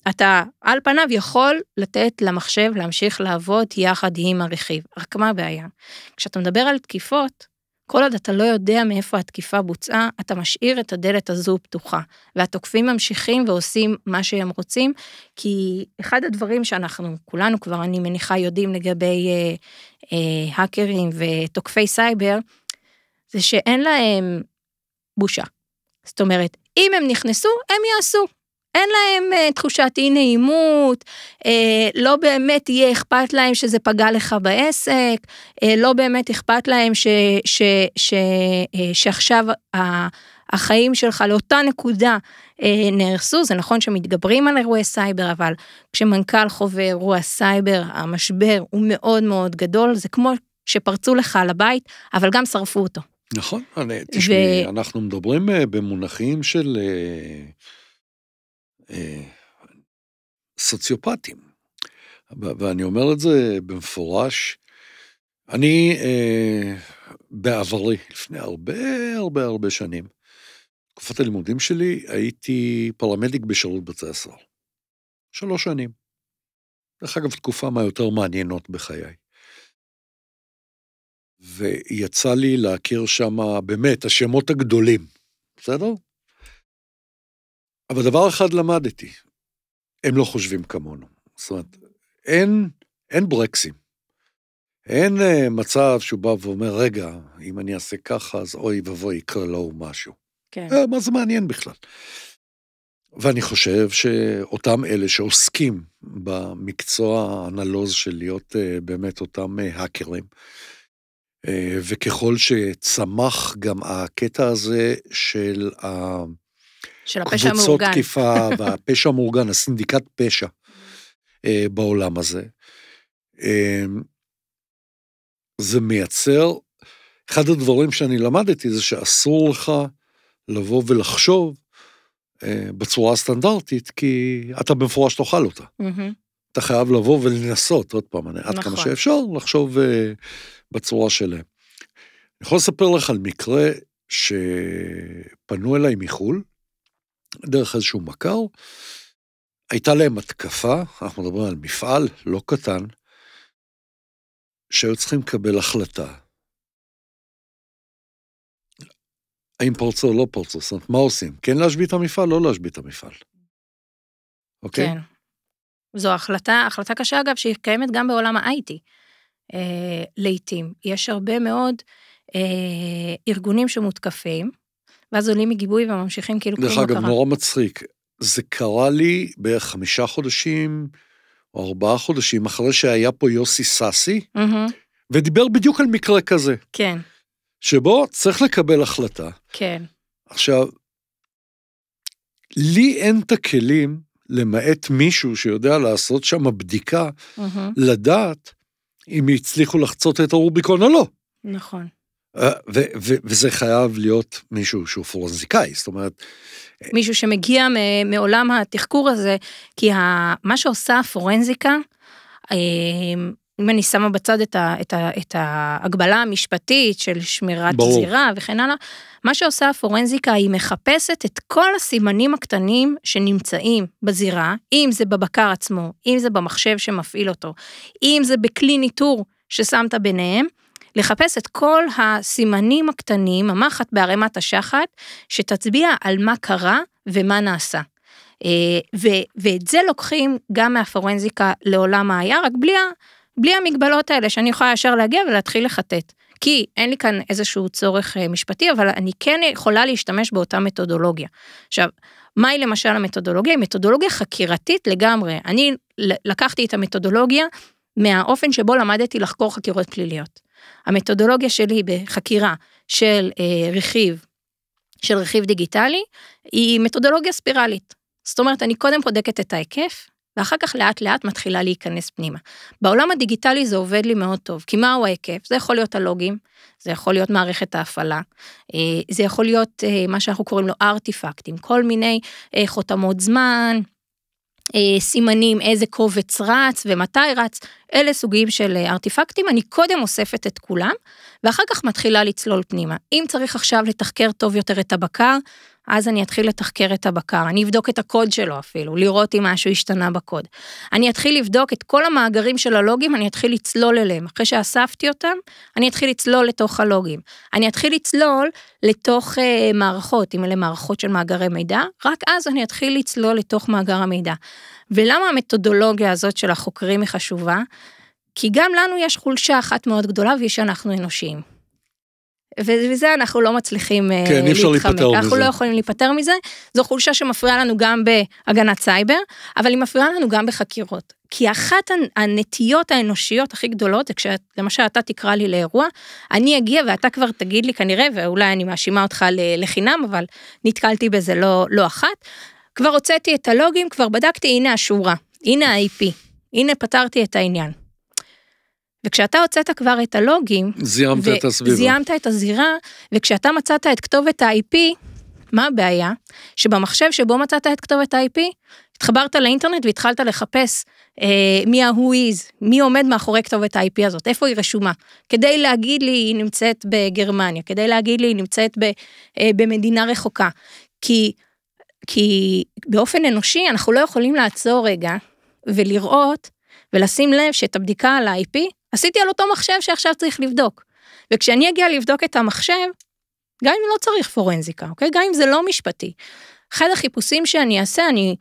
אתה על פניו יכול לתת למחשב להמשיך לעבוד יחד עם הרכיב, רק מה הבעיה? כשאתה מדבר על תקיפות, כל עוד אתה לא יודע מאיפה התקיפה בוצעה, אתה משאיר את הדלת הזו פתוחה. והתוקפים ממשיכים ועושים מה שהם רוצים, כי אחד הדברים שאנחנו, כולנו כבר, אני מניחה, יודעים לגבי אה, אה, האקרים ותוקפי סייבר, זה שאין להם בושה. זאת אומרת, אם הם נכנסו, הם יעשו. אין להם אה, תחושת אי נעימות, אה, לא באמת יהיה אכפת להם שזה פגע לך בעסק, אה, לא באמת אכפת להם ש, ש, ש, אה, שעכשיו ה, החיים שלך לאותה נקודה אה, נהרסו. זה נכון שמתגברים על אירועי סייבר, אבל כשמנכ"ל חווה אירוע סייבר, המשבר הוא מאוד מאוד גדול, זה כמו שפרצו לך לבית, אבל גם שרפו אותו. נכון, אני, אה, תשמעי, ו... אנחנו מדברים אה, במונחים של... אה... אה, סוציופטים. ואני אומר את זה במפורש. אני אה, בעברי, לפני הרבה הרבה הרבה שנים, תקופת הלימודים שלי, הייתי פרמדיק בשירות בתי הסוהר. שלוש שנים. דרך אגב, תקופה מהיותר מעניינות בחיי. ויצא לי להכיר שם באמת השמות הגדולים, בסדר? אבל דבר אחד למדתי, הם לא חושבים כמונו. זאת אומרת, אין, אין ברקסים. אין אה, מצב שהוא בא ואומר, רגע, אם אני אעשה ככה, אז אוי ואבוי, יקרה לו משהו. כן. אה, מה זה מעניין בכלל? ואני חושב שאותם אלה שעוסקים במקצוע הנלוז של להיות אה, באמת אותם אה, האקרים, אה, וככל שצמח גם הקטע הזה של ה... אה, של הפשע המאורגן. קבוצות תקיפה והפשע המאורגן, הסינדיקת פשע אה, בעולם הזה. אה, זה מייצר, אחד הדברים שאני למדתי זה שאסור לך לבוא ולחשוב אה, בצורה הסטנדרטית, כי אתה במפורש תאכל אותה. אתה חייב לבוא ולנסות, עוד פעם, עד נכון. כמה שאפשר, לחשוב uh, בצורה שלהם. אני יכול לספר לך על מקרה שפנו אליי מחו"ל, דרך איזשהו מכר. הייתה להם התקפה, אנחנו מדברים על מפעל לא קטן, שהיו צריכים לקבל החלטה. האם פרצו או לא פרצו, זאת אומרת, מה עושים? כן להשבית את המפעל, לא להשבית את המפעל. אוקיי? כן. זו החלטה, החלטה קשה אגב, שהיא קיימת גם בעולם ה-IT. אה, לעתים. יש הרבה מאוד אה, ארגונים שמותקפים, ואז עולים מגיבוי וממשיכים כאילו כאילו קרה. דרך אגב, נורא מצחיק. זה קרה לי בערך חמישה חודשים או ארבעה חודשים אחרי שהיה פה יוסי סאסי, mm-hmm. ודיבר בדיוק על מקרה כזה. כן. שבו צריך לקבל החלטה. כן. עכשיו, לי אין את הכלים, למעט מישהו שיודע לעשות שם בדיקה, mm-hmm. לדעת אם הצליחו לחצות את הרוביקון או לא. נכון. אה, וזה חייב להיות מישהו שהוא פורנזיקאי, זאת אומרת... אה, מישהו שמגיע מעולם התחקור הזה, כי ה... מה שעושה הפורנזיקה, אה, אם אני שמה בצד את, ה, את, ה, את ההגבלה המשפטית של שמירת ברור. זירה וכן הלאה, מה שעושה הפורנזיקה היא מחפשת את כל הסימנים הקטנים שנמצאים בזירה, אם זה בבקר עצמו, אם זה במחשב שמפעיל אותו, אם זה בכלי ניטור ששמת ביניהם, לחפש את כל הסימנים הקטנים, המחט בערימת השחת, שתצביע על מה קרה ומה נעשה. אה, ו, ואת זה לוקחים גם מהפורנזיקה לעולם העיה, רק בלי, בלי המגבלות האלה, שאני יכולה ישר להגיע ולהתחיל לחטט. כי אין לי כאן איזשהו צורך אה, משפטי, אבל אני כן יכולה להשתמש באותה מתודולוגיה. עכשיו, מהי למשל המתודולוגיה? היא מתודולוגיה חקירתית לגמרי. אני לקחתי את המתודולוגיה מהאופן שבו למדתי לחקור חקירות פליליות. המתודולוגיה שלי בחקירה של אה, רכיב, של רכיב דיגיטלי, היא מתודולוגיה ספירלית. זאת אומרת, אני קודם בודקת את ההיקף, ואחר כך לאט לאט מתחילה להיכנס פנימה. בעולם הדיגיטלי זה עובד לי מאוד טוב, כי מהו ההיקף? זה יכול להיות הלוגים, זה יכול להיות מערכת ההפעלה, אה, זה יכול להיות אה, מה שאנחנו קוראים לו ארטיפקטים, כל מיני אה, חותמות זמן, אה, סימנים איזה קובץ רץ ומתי רץ, אלה סוגים של אה, ארטיפקטים, אני קודם אוספת את כולם, ואחר כך מתחילה לצלול פנימה. אם צריך עכשיו לתחקר טוב יותר את הבקר, אז אני אתחיל לתחקר את הבקר, אני אבדוק את הקוד שלו אפילו, לראות אם משהו השתנה בקוד. אני אתחיל לבדוק את כל המאגרים של הלוגים, אני אתחיל לצלול אליהם. אחרי שאספתי אותם, אני אתחיל לצלול לתוך הלוגים. אני אתחיל לצלול לתוך uh, מערכות, אם אלה מערכות של מאגרי מידע, רק אז אני אתחיל לצלול לתוך מאגר המידע. ולמה המתודולוגיה הזאת של החוקרים היא חשובה? כי גם לנו יש חולשה אחת מאוד גדולה והיא שאנחנו אנושיים. ובזה אנחנו לא מצליחים אה, כן, להתחמק, אי אפשר להיפטר אנחנו מזה. לא יכולים להיפטר מזה, זו חולשה שמפריעה לנו גם בהגנת סייבר, אבל היא מפריעה לנו גם בחקירות. כי אחת הנטיות האנושיות הכי גדולות זה כשלמשל אתה תקרא לי לאירוע, אני אגיע ואתה כבר תגיד לי כנראה, ואולי אני מאשימה אותך לחינם, אבל נתקלתי בזה לא, לא אחת, כבר הוצאתי את הלוגים, כבר בדקתי, הנה השורה, הנה ה-IP, הנה פתרתי את העניין. וכשאתה הוצאת כבר את הלוגים, זיהמת את הסביבה. זיהמת את הזירה, וכשאתה מצאת את כתובת ה-IP, מה הבעיה? שבמחשב שבו מצאת את כתובת ה-IP, התחברת לאינטרנט והתחלת לחפש אה, מי ה-who is, מי עומד מאחורי כתובת ה-IP הזאת, איפה היא רשומה. כדי להגיד לי היא נמצאת בגרמניה, כדי להגיד לי היא נמצאת ב, אה, במדינה רחוקה. כי, כי באופן אנושי אנחנו לא יכולים לעצור רגע ולראות ולשים לב שאת הבדיקה על ה-IP עשיתי על אותו מחשב שעכשיו צריך לבדוק. וכשאני אגיע לבדוק את המחשב, גם אם לא צריך פורנזיקה, אוקיי? גם אם זה לא משפטי. אחד החיפושים שאני אעשה, אני...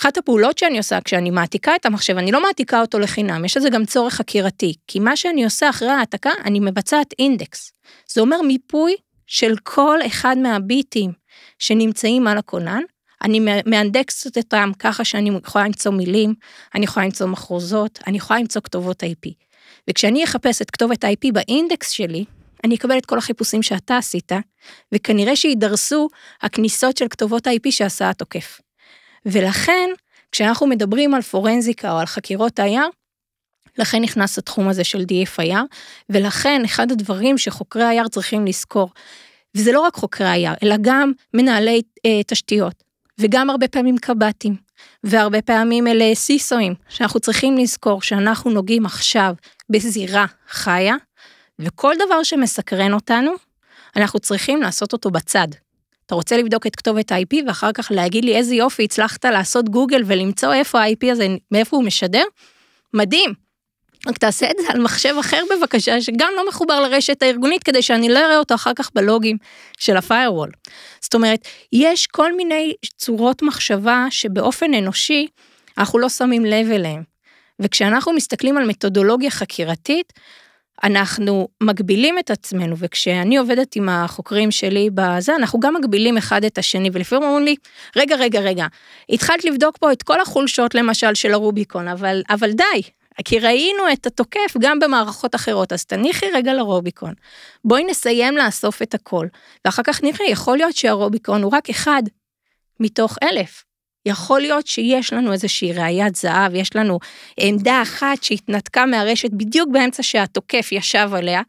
אחת הפעולות שאני עושה כשאני מעתיקה את המחשב, אני לא מעתיקה אותו לחינם, יש לזה גם צורך חקירתי, כי מה שאני עושה אחרי ההעתקה, אני מבצעת אינדקס. זה אומר מיפוי של כל אחד מהביטים שנמצאים על הכונן, אני מאנדקסת אותם ככה שאני יכולה למצוא מילים, אני יכולה למצוא מחרוזות, אני יכולה למצוא כתובות IP. וכשאני אחפש את כתובת ה IP באינדקס שלי, אני אקבל את כל החיפושים שאתה עשית, וכנראה שיידרסו הכניסות של כתובות ה IP שעשה התוקף. ולכן, כשאנחנו מדברים על פורנזיקה או על חקירות IR, לכן נכנס התחום הזה של DFIR, ולכן אחד הדברים שחוקרי IR צריכים לזכור, וזה לא רק חוקרי IR, אלא גם מנהלי אה, תשתיות, וגם הרבה פעמים קב"טים, והרבה פעמים אלה סיסואים, שאנחנו צריכים לזכור שאנחנו נוגעים עכשיו בזירה חיה, וכל דבר שמסקרן אותנו, אנחנו צריכים לעשות אותו בצד. אתה רוצה לבדוק את כתובת ה-IP ואחר כך להגיד לי איזה יופי הצלחת לעשות גוגל ולמצוא איפה ה-IP הזה, מאיפה הוא משדר? מדהים, רק תעשה את זה על מחשב אחר בבקשה, שגם לא מחובר לרשת הארגונית, כדי שאני לא אראה אותו אחר כך בלוגים של ה-firewall. זאת אומרת, יש כל מיני צורות מחשבה שבאופן אנושי אנחנו לא שמים לב אליהן. וכשאנחנו מסתכלים על מתודולוגיה חקירתית, אנחנו מגבילים את עצמנו, וכשאני עובדת עם החוקרים שלי בזה, אנחנו גם מגבילים אחד את השני, ולפעמים אומרים לי, רגע, רגע, רגע, התחלת לבדוק פה את כל החולשות למשל של הרוביקון, אבל, אבל די, כי ראינו את התוקף גם במערכות אחרות, אז תניחי רגע לרוביקון. בואי נסיים לאסוף את הכל, ואחר כך נראה, יכול להיות שהרוביקון הוא רק אחד מתוך אלף. יכול להיות שיש לנו איזושהי ראיית זהב, יש לנו עמדה אחת שהתנתקה מהרשת בדיוק באמצע שהתוקף ישב עליה,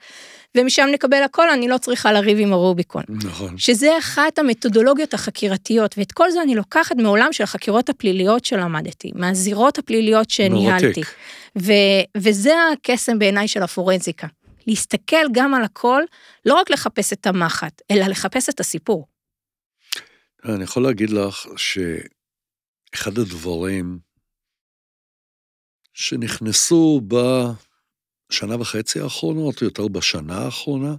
ומשם נקבל הכל, אני לא צריכה לריב עם הרוביקון. נכון. שזה אחת המתודולוגיות החקירתיות, ואת כל זה אני לוקחת מעולם של החקירות הפליליות שלמדתי, מהזירות הפליליות שניהלתי. ו- וזה הקסם בעיניי של הפורנזיקה. להסתכל גם על הכל, לא רק לחפש את המחט, אלא לחפש את הסיפור. אני יכול להגיד לך ש... אחד הדברים שנכנסו בשנה וחצי האחרונות, או יותר בשנה האחרונה,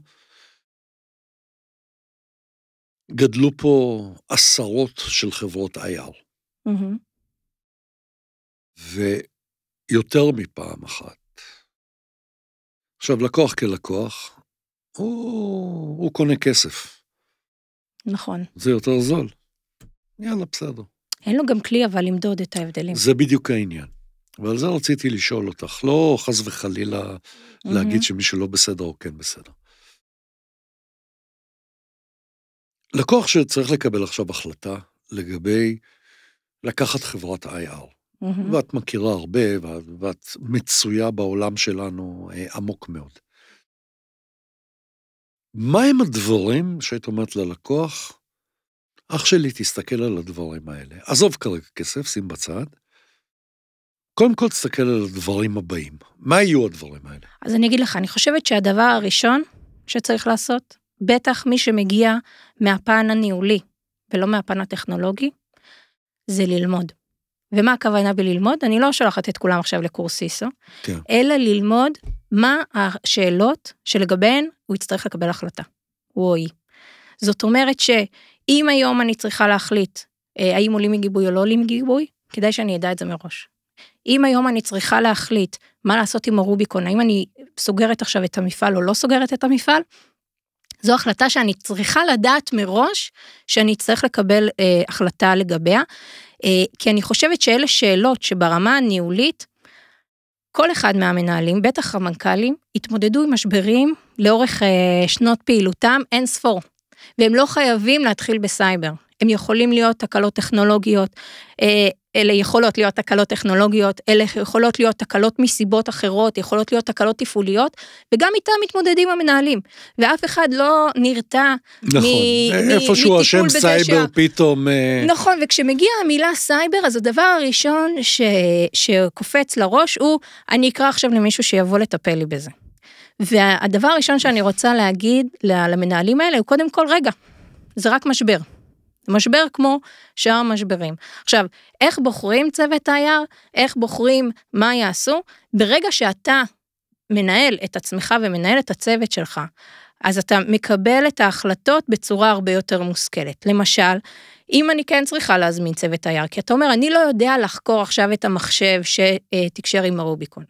גדלו פה עשרות של חברות IR. ויותר מפעם אחת. עכשיו, לקוח כלקוח, הוא, הוא קונה כסף. נכון. זה יותר זול. יאללה, בסדר. אין לו גם כלי אבל למדוד את ההבדלים. זה בדיוק העניין. ועל זה רציתי לשאול אותך, לא חס וחלילה mm-hmm. להגיד שמי שלא בסדר או כן בסדר. לקוח שצריך לקבל עכשיו החלטה לגבי לקחת חברת IR, mm-hmm. ואת מכירה הרבה ואת, ואת מצויה בעולם שלנו אה, עמוק מאוד. מהם הדברים שהיית אומרת ללקוח, אח שלי, תסתכל על הדברים האלה. עזוב כרגע כסף, שים בצד. קודם כל תסתכל על הדברים הבאים. מה יהיו הדברים האלה? אז אני אגיד לך, אני חושבת שהדבר הראשון שצריך לעשות, בטח מי שמגיע מהפן הניהולי ולא מהפן הטכנולוגי, זה ללמוד. ומה הכוונה בללמוד? אני לא שולחת את כולם עכשיו לקורס איסו, כן. אלא ללמוד מה השאלות שלגביהן הוא יצטרך לקבל החלטה, הוא או היא. זאת אומרת ש... אם היום אני צריכה להחליט אה, האם עולים מגיבוי או לא עולים מגיבוי, כדאי שאני אדע את זה מראש. אם היום אני צריכה להחליט מה לעשות עם הרוביקון, האם אני סוגרת עכשיו את המפעל או לא סוגרת את המפעל, זו החלטה שאני צריכה לדעת מראש שאני אצטרך לקבל אה, החלטה לגביה, אה, כי אני חושבת שאלה שאלות שברמה הניהולית, כל אחד מהמנהלים, בטח המנכ"לים, התמודדו עם משברים לאורך אה, שנות פעילותם אין ספור. והם לא חייבים להתחיל בסייבר. הם יכולים להיות תקלות אה, טכנולוגיות, אלה יכולות להיות תקלות טכנולוגיות, אלה יכולות להיות תקלות מסיבות אחרות, יכולות להיות תקלות תפעוליות, וגם איתם מתמודדים המנהלים. ואף אחד לא נרתע נכון, מטיפול בזה מ- איפשהו השם סייבר שה... פתאום... אה, נכון, וכשמגיעה המילה סייבר, אז הדבר הראשון ש... שקופץ לראש הוא, אני אקרא עכשיו למישהו שיבוא לטפל לי בזה. והדבר הראשון שאני רוצה להגיד למנהלים האלה הוא קודם כל, רגע, זה רק משבר. משבר כמו שאר המשברים. עכשיו, איך בוחרים צוות IR? איך בוחרים מה יעשו? ברגע שאתה מנהל את עצמך ומנהל את הצוות שלך אז אתה מקבל את ההחלטות בצורה הרבה יותר מושכלת. למשל, אם אני כן צריכה להזמין צוות תייר, כי אתה אומר, אני לא יודע לחקור עכשיו את המחשב שתקשר עם הרוביקון.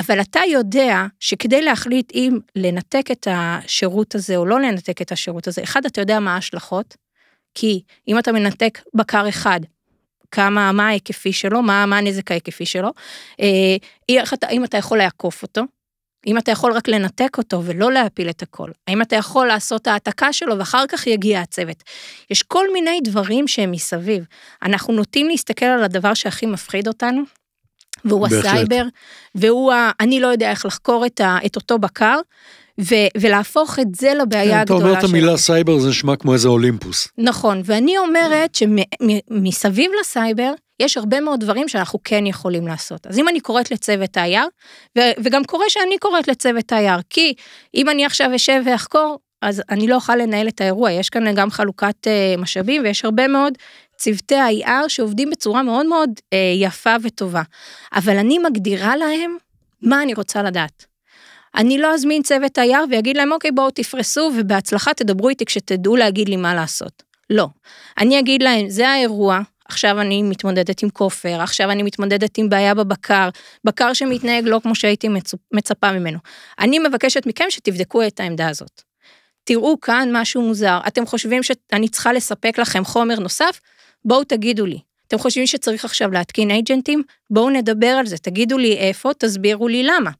אבל אתה יודע שכדי להחליט אם לנתק את השירות הזה או לא לנתק את השירות הזה, אחד, אתה יודע מה ההשלכות, כי אם אתה מנתק בקר אחד, כמה, מה ההיקפי שלו, מה, מה הנזק ההיקפי שלו, אה, אם אתה יכול לעקוף אותו, אם אתה יכול רק לנתק אותו ולא להפיל את הכל, האם אתה יכול לעשות העתקה שלו ואחר כך יגיע הצוות. יש כל מיני דברים שהם מסביב. אנחנו נוטים להסתכל על הדבר שהכי מפחיד אותנו, והוא בהחלט. הסייבר, והוא ה... אני לא יודע איך לחקור את, ה, את אותו בקר, ו, ולהפוך את זה לבעיה כן, הגדולה שלנו. אתה אומר את המילה שלי. סייבר זה נשמע כמו איזה אולימפוס. נכון, ואני אומרת שמסביב לסייבר, יש הרבה מאוד דברים שאנחנו כן יכולים לעשות. אז אם אני קוראת לצוות היער, ו- וגם קורה שאני קוראת לצוות היער, כי אם אני עכשיו אשב ואחקור, אז אני לא אוכל לנהל את האירוע, יש כאן גם חלוקת uh, משאבים ויש הרבה מאוד צוותי ה-IR שעובדים בצורה מאוד מאוד uh, יפה וטובה. אבל אני מגדירה להם מה אני רוצה לדעת. אני לא אזמין צוות IR ויגיד להם, אוקיי, בואו תפרסו ובהצלחה תדברו איתי כשתדעו להגיד לי מה לעשות. לא. אני אגיד להם, זה האירוע, עכשיו אני מתמודדת עם כופר, עכשיו אני מתמודדת עם בעיה בבקר, בקר שמתנהג לא כמו שהייתי מצפה ממנו. אני מבקשת מכם שתבדקו את העמדה הזאת. תראו כאן משהו מוזר, אתם חושבים שאני צריכה לספק לכם חומר נוסף? בואו תגידו לי. אתם חושבים שצריך עכשיו להתקין אייג'נטים? בואו נדבר על זה, תגידו לי איפה, תסבירו לי למה.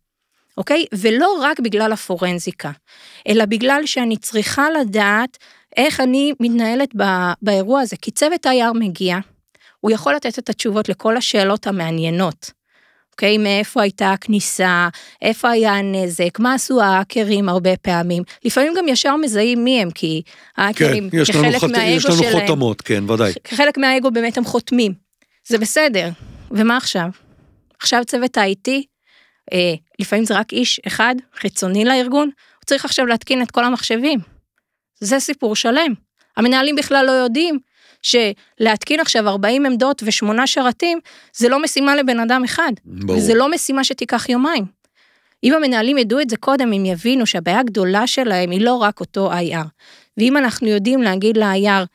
אוקיי? ולא רק בגלל הפורנזיקה, אלא בגלל שאני צריכה לדעת איך אני מתנהלת בא... באירוע הזה. כי צוות IR מגיע, הוא יכול לתת את התשובות לכל השאלות המעניינות. אוקיי? Okay, מאיפה הייתה הכניסה, איפה היה הנזק, מה עשו האקרים הרבה פעמים. לפעמים גם ישר מזהים מי הם, כי האקרים, כן, כחלק חת... מהאגו שלהם, יש לנו שלהם, חותמות, כן, ודאי. כחלק מהאגו באמת הם חותמים. זה בסדר. ומה עכשיו? עכשיו צוות ה-IT, אה, לפעמים זה רק איש אחד, חיצוני לארגון, הוא צריך עכשיו להתקין את כל המחשבים. זה סיפור שלם. המנהלים בכלל לא יודעים שלהתקין עכשיו 40 עמדות ושמונה שרתים, זה לא משימה לבן אדם אחד. ברור. וזה לא משימה שתיקח יומיים. אם המנהלים ידעו את זה קודם, הם יבינו שהבעיה הגדולה שלהם היא לא רק אותו IR. ואם אנחנו יודעים להגיד ל-IR,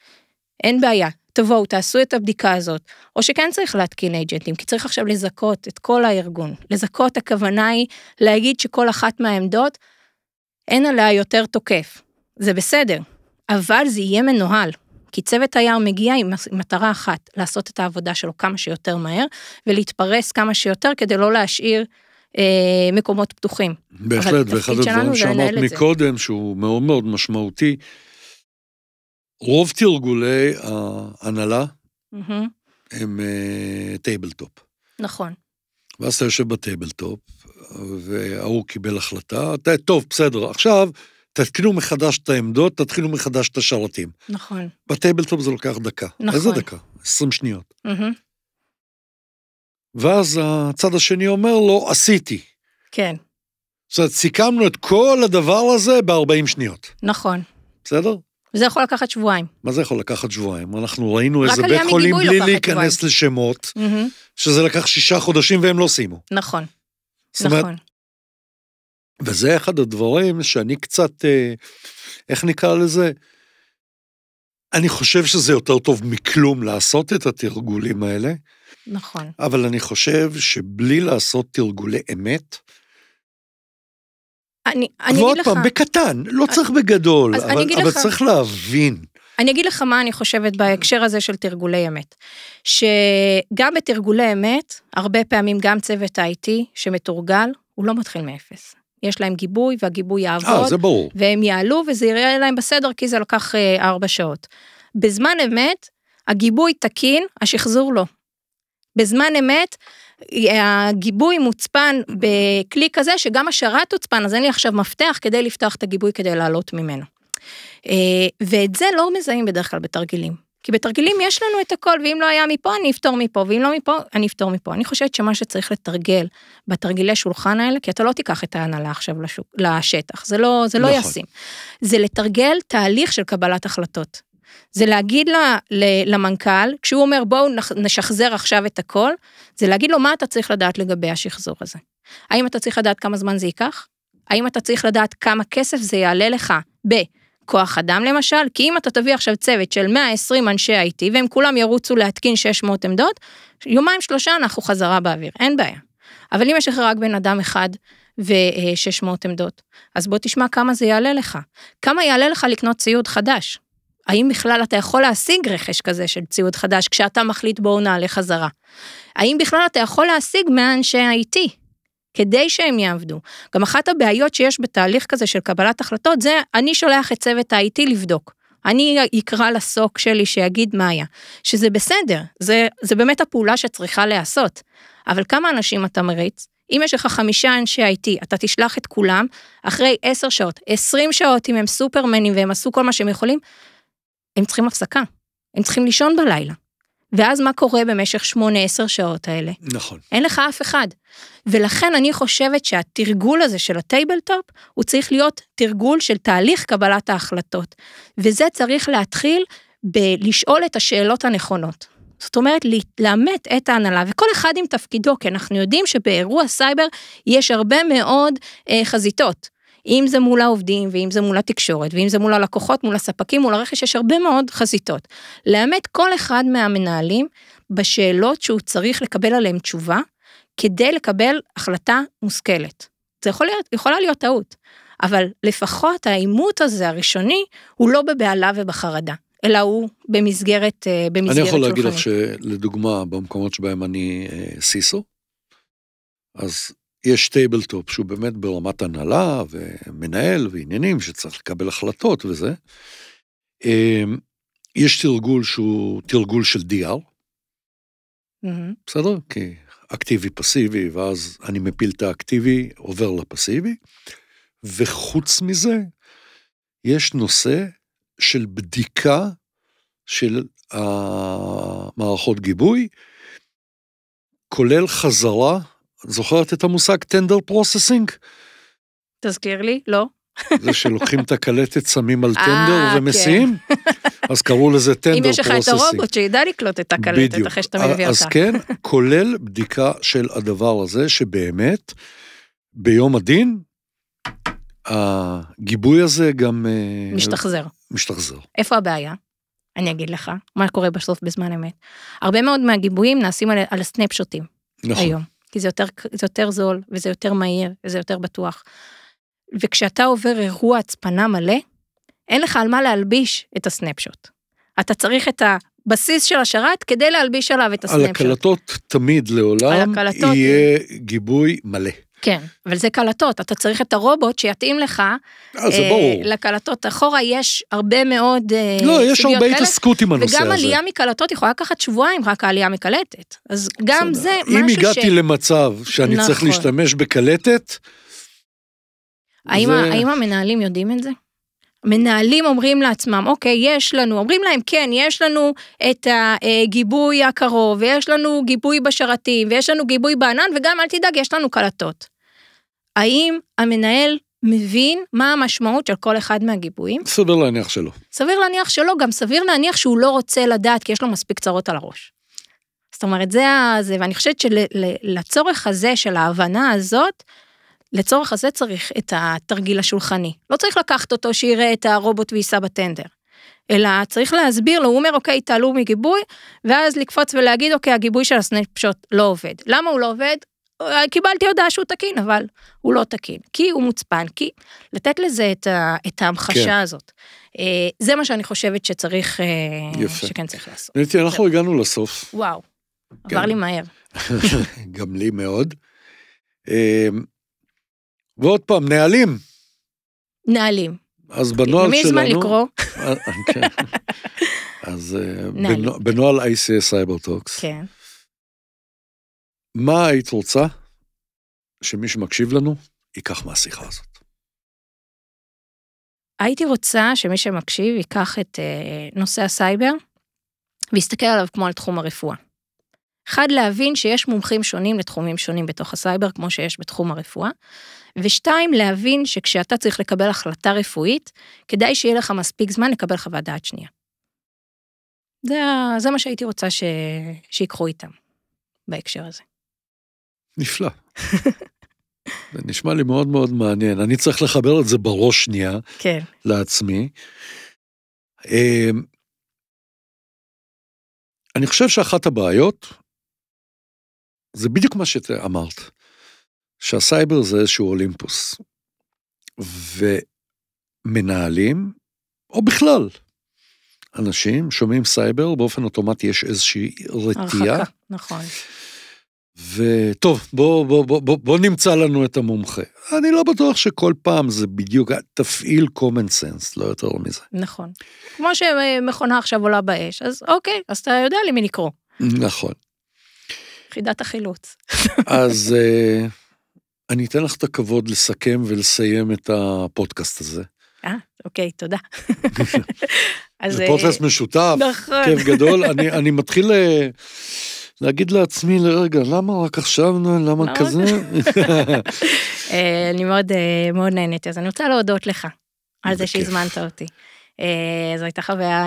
אין בעיה, תבואו, תעשו את הבדיקה הזאת. או שכן צריך להתקין אייג'נטים, כי צריך עכשיו לזכות את כל הארגון. לזכות, הכוונה היא להגיד שכל אחת מהעמדות, אין עליה יותר תוקף. זה בסדר, אבל זה יהיה מנוהל. כי צוות תייר מגיע עם מטרה אחת, לעשות את העבודה שלו כמה שיותר מהר, ולהתפרס כמה שיותר כדי לא להשאיר אה, מקומות פתוחים. בהחלט, ואחד הדברים שאמרת מקודם, זה. שהוא מאוד מאוד משמעותי, רוב תרגולי ההנהלה mm-hmm. הם אה, טייבלטופ. נכון. ואז אתה יושב בטייבלטופ, וההוא קיבל החלטה, טוב, בסדר, עכשיו... תתקינו מחדש את העמדות, תתחילו מחדש את השרתים. נכון. בטייבלטופ זה לוקח דקה. נכון. איזה דקה? 20 שניות. Mm-hmm. ואז הצד השני אומר לו, עשיתי. כן. זאת אומרת, סיכמנו את כל הדבר הזה ב-40 שניות. נכון. בסדר? זה יכול לקחת שבועיים. מה זה יכול לקחת שבועיים? אנחנו ראינו איזה בית חולים בלי להיכנס לשמות, mm-hmm. שזה לקח שישה חודשים והם לא סיימו. נכון. זאת נכון. אומרת, וזה אחד הדברים שאני קצת, אה, איך נקרא לזה? אני חושב שזה יותר טוב מכלום לעשות את התרגולים האלה. נכון. אבל אני חושב שבלי לעשות תרגולי אמת, אני, אני אגיד לך... ועוד פעם, בקטן, לא אני, אה, צריך בגדול, אבל, אבל לך... צריך להבין. אני אגיד לך מה אני חושבת בהקשר הזה של תרגולי אמת. שגם בתרגולי אמת, הרבה פעמים גם צוות IT שמתורגל, הוא לא מתחיל מאפס. יש להם גיבוי והגיבוי יעבוד. אה, זה ברור. והם יעלו וזה יראה להם בסדר כי זה לקח אה, ארבע אה, שעות. בזמן אמת, הגיבוי תקין, השחזור לא. בזמן אמת, אה, הגיבוי מוצפן בכלי כזה שגם השרת הוצפן, אז אין לי עכשיו מפתח כדי לפתוח את הגיבוי כדי לעלות ממנו. אה, ואת זה לא מזהים בדרך כלל בתרגילים. כי בתרגילים יש לנו את הכל, ואם לא היה מפה, אני אפתור מפה, ואם לא מפה, אני אפתור מפה. אני חושבת שמה שצריך לתרגל בתרגילי שולחן האלה, כי אתה לא תיקח את ההנהלה עכשיו לשוק, לשטח, זה לא, זה לא נכון. ישים. זה לתרגל תהליך של קבלת החלטות. זה להגיד לה, למנכ"ל, כשהוא אומר בואו נשחזר עכשיו את הכל, זה להגיד לו מה אתה צריך לדעת לגבי השחזור הזה. האם אתה צריך לדעת כמה זמן זה ייקח? האם אתה צריך לדעת כמה כסף זה יעלה לך ב- כוח אדם למשל, כי אם אתה תביא עכשיו צוות של 120 אנשי IT והם כולם ירוצו להתקין 600 עמדות, יומיים שלושה אנחנו חזרה באוויר, אין בעיה. אבל אם יש לך רק בן אדם אחד ו-600 עמדות, אז בוא תשמע כמה זה יעלה לך. כמה יעלה לך לקנות ציוד חדש? האם בכלל אתה יכול להשיג רכש כזה של ציוד חדש כשאתה מחליט בואו נעלה חזרה? האם בכלל אתה יכול להשיג 100 אנשי IT? כדי שהם יעבדו. גם אחת הבעיות שיש בתהליך כזה של קבלת החלטות זה, אני שולח את צוות ה-IT לבדוק. אני אקרא לסוק שלי שיגיד מה היה. שזה בסדר, זה, זה באמת הפעולה שצריכה להיעשות. אבל כמה אנשים אתה מריץ? אם יש לך חמישה אנשי IT, אתה תשלח את כולם, אחרי עשר שעות, עשרים שעות, אם הם סופרמנים והם עשו כל מה שהם יכולים, הם צריכים הפסקה. הם צריכים לישון בלילה. ואז מה קורה במשך שמונה, עשר שעות האלה? נכון. אין לך אף אחד. ולכן אני חושבת שהתרגול הזה של הטייבלטופ, הוא צריך להיות תרגול של תהליך קבלת ההחלטות. וזה צריך להתחיל בלשאול את השאלות הנכונות. זאת אומרת, לאמת את ההנהלה, וכל אחד עם תפקידו, כי אנחנו יודעים שבאירוע סייבר יש הרבה מאוד אה, חזיתות. אם זה מול העובדים, ואם זה מול התקשורת, ואם זה מול הלקוחות, מול הספקים, מול הרכש, יש הרבה מאוד חזיתות. לאמת כל אחד מהמנהלים בשאלות שהוא צריך לקבל עליהן תשובה, כדי לקבל החלטה מושכלת. זה יכול להיות, יכולה להיות טעות, אבל לפחות העימות הזה הראשוני, הוא לא בבהלה ובחרדה. אלא הוא במסגרת, אה, במסגרת אני יכול להגיד לך שלדוגמה, במקומות שבהם אני אה, סיסו, אז יש טייבלטופ שהוא באמת ברמת הנהלה ומנהל ועניינים שצריך לקבל החלטות וזה. אמ, יש תרגול שהוא תרגול של DR, mm-hmm. בסדר? כי אקטיבי פסיבי, ואז אני מפיל את האקטיבי, עובר לפסיבי. וחוץ מזה, יש נושא של בדיקה של המערכות גיבוי, כולל חזרה זוכרת את המושג טנדר פרוססינג? תזכיר לי, לא. זה שלוקחים את הקלטת, שמים על טנדר אה, כן. ומסיעים? אז קראו לזה טנדר פרוססינג. אם יש לך את הרובוט שידע לקלוט את הקלטת בדיוק. אחרי שאתה מביא אותה. אז כן, כולל בדיקה של הדבר הזה, שבאמת, ביום הדין, הגיבוי הזה גם... אה, משתחזר. משתחזר. איפה הבעיה? אני אגיד לך, מה קורה בסוף בזמן אמת. הרבה מאוד מהגיבויים נעשים על, על הסנפשוטים. נכון. היום. כי זה יותר, זה יותר זול, וזה יותר מהיר, וזה יותר בטוח. וכשאתה עובר אירוע הצפנה מלא, אין לך על מה להלביש את הסנפשוט. אתה צריך את הבסיס של השרת כדי להלביש עליו את הסנפשוט. על הקלטות תמיד לעולם יהיה כן. גיבוי מלא. כן, אבל זה קלטות, אתה צריך את הרובוט שיתאים לך. אה, זה אה, ברור. לקלטות אחורה יש הרבה מאוד אה, לא, יש הרבה התעסקות עם הנושא וגם הזה. וגם עלייה מקלטות יכולה לקחת שבועיים, רק העלייה מקלטת. אז גם בסדר. זה משהו ש... אם הגעתי למצב שאני נכון. צריך להשתמש בקלטת... האם, זה... האם המנהלים יודעים את זה? מנהלים אומרים לעצמם, אוקיי, יש לנו, אומרים להם, כן, יש לנו את הגיבוי הקרוב, ויש לנו גיבוי בשרתים, ויש לנו גיבוי בענן, וגם, אל תדאג, יש לנו קלטות. האם המנהל מבין מה המשמעות של כל אחד מהגיבויים? סביר להניח שלא. סביר להניח שלא, גם סביר להניח שהוא לא רוצה לדעת, כי יש לו מספיק צרות על הראש. זאת אומרת, זה, ה... ואני חושבת שלצורך של, הזה של ההבנה הזאת, לצורך הזה צריך את התרגיל השולחני. לא צריך לקחת אותו שיראה את הרובוט וייסע בטנדר. אלא צריך להסביר לו, הוא אומר, אוקיי, תעלו מגיבוי, ואז לקפוץ ולהגיד, אוקיי, הגיבוי של הסנפשוט לא עובד. למה הוא לא עובד? קיבלתי הודעה שהוא תקין, אבל הוא לא תקין, כי הוא מוצפן, כי לתת לזה את, ה, את ההמחשה כן. הזאת. אה, זה מה שאני חושבת שצריך, אה, יפה. שכן צריך לעשות. נטי, אנחנו זה... כן. הגענו לסוף. וואו, גם... עבר כן. לי מהר. גם לי מאוד. אה, ועוד פעם, נהלים. נהלים. אז בנוהל שלנו... למי זמן לקרוא? אה, כן. אז אה, בנוהל ICS CyberTalks, כן. מה היית רוצה שמי שמקשיב לנו ייקח מהשיחה הזאת? הייתי רוצה שמי שמקשיב ייקח את אה, נושא הסייבר ויסתכל עליו כמו על תחום הרפואה. אחד, להבין שיש מומחים שונים לתחומים שונים בתוך הסייבר, כמו שיש בתחום הרפואה, ושתיים, להבין שכשאתה צריך לקבל החלטה רפואית, כדאי שיהיה לך מספיק זמן לקבל חוות דעת שנייה. זה, זה מה שהייתי רוצה ש... שיקחו איתם בהקשר הזה. נפלא. זה נשמע לי מאוד מאוד מעניין. אני צריך לחבר את זה בראש שנייה, כן. לעצמי. אמ, אני חושב שאחת הבעיות, זה בדיוק מה שאמרת. שהסייבר זה איזשהו אולימפוס. ומנהלים, או בכלל, אנשים שומעים סייבר, באופן אוטומטי יש איזושהי רתיעה. נכון. וטוב, בוא, בוא, בוא, בוא, בוא נמצא לנו את המומחה. אני לא בטוח שכל פעם זה בדיוק, תפעיל common sense, לא יותר מזה. נכון. כמו שמכונה עכשיו עולה באש, אז אוקיי, אז אתה יודע למי לקרוא. נכון. יחידת החילוץ. אז... אה, אני אתן לך את הכבוד לסכם ולסיים את הפודקאסט הזה. אה, אוקיי, תודה. זה פודקאסט אה, משותף, נכון. כיף גדול. אני, אני מתחיל אה, להגיד לעצמי לרגע, למה רק עכשיו, למה כזה? אה, אני מאוד, מאוד נהניתי, אז אני רוצה להודות לך על זה שהזמנת אותי. זו הייתה חוויה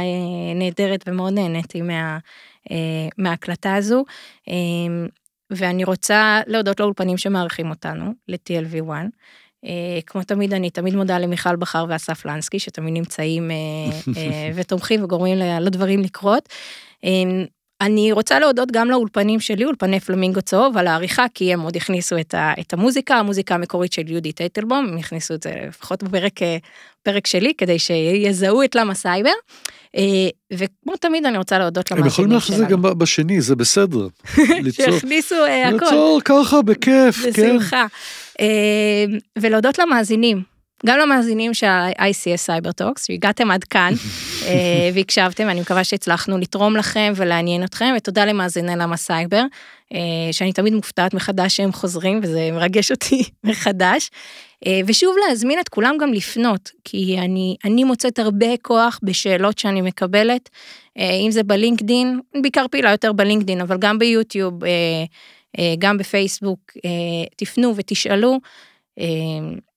נהדרת ומאוד נהניתי מההקלטה הזו. ואני רוצה להודות לאולפנים שמארחים אותנו, ל-TLV1. אה, כמו תמיד, אני תמיד מודה למיכל בכר ואסף לנסקי, שתמיד נמצאים אה, אה, ותומכים וגורמים לדברים לקרות. אני רוצה להודות גם לאולפנים שלי, אולפני פלמינגו צהוב, על העריכה, כי הם עוד הכניסו את, ה, את המוזיקה, המוזיקה המקורית של יהודי טייטלבום, הם הכניסו את זה לפחות בפרק אה, פרק שלי, כדי שיזהו את למה סייבר. אה, וכמו תמיד אני רוצה להודות למאזינים שלנו. הם יכולים להכניס את זה גם בשני, זה בסדר. שיכניסו אה, הכל. ליצור ככה בכיף, כן. בשמחה. ולהודות למאזינים. גם למאזינים של ICS CyberTalks, שהגעתם עד כאן אה, והקשבתם, אני מקווה שהצלחנו לתרום לכם ולעניין אתכם, ותודה למאזיני למה סייבר, אה, שאני תמיד מופתעת מחדש שהם חוזרים, וזה מרגש אותי מחדש. אה, ושוב להזמין את כולם גם לפנות, כי אני, אני מוצאת הרבה כוח בשאלות שאני מקבלת, אם זה בלינקדין, בעיקר פעילה יותר בלינקדין, אבל גם ביוטיוב, גם בפייסבוק, תפנו ותשאלו.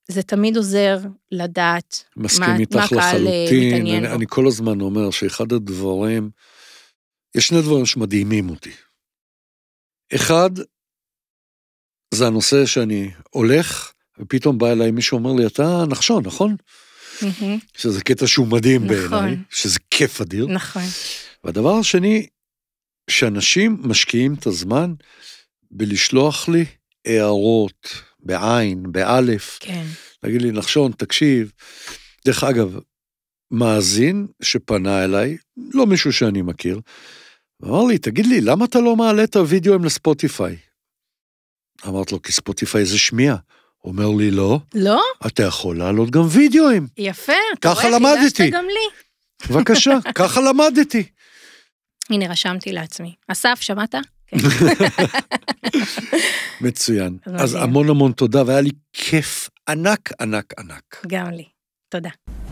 זה תמיד עוזר לדעת מה קהל מתעניין. מסכים איתך אה, לחלוטין, אני, אני כל הזמן אומר שאחד הדברים, יש שני דברים שמדהימים אותי. אחד, זה הנושא שאני הולך, ופתאום בא אליי מישהו אומר לי, אתה נחשון, נכון? שזה קטע שהוא מדהים נכון. בעיניי, שזה כיף אדיר. נכון. והדבר השני, שאנשים משקיעים את הזמן בלשלוח לי הערות, בעין, באלף. כן. להגיד לי, נחשון, תקשיב. דרך אגב, מאזין שפנה אליי, לא מישהו שאני מכיר, אמר לי, תגיד לי, למה אתה לא מעלה את הוידאוים לספוטיפיי? אמרת לו, כי ספוטיפיי זה שמיעה. אומר לי, לא. לא? אתה יכול לעלות גם וידאוים. יפה, אתה רואה, חידשת גם לי. בבקשה, ככה למדתי. הנה, רשמתי לעצמי. אסף, שמעת? מצוין. אז המון המון תודה, והיה לי כיף ענק, ענק, ענק. גם לי. תודה.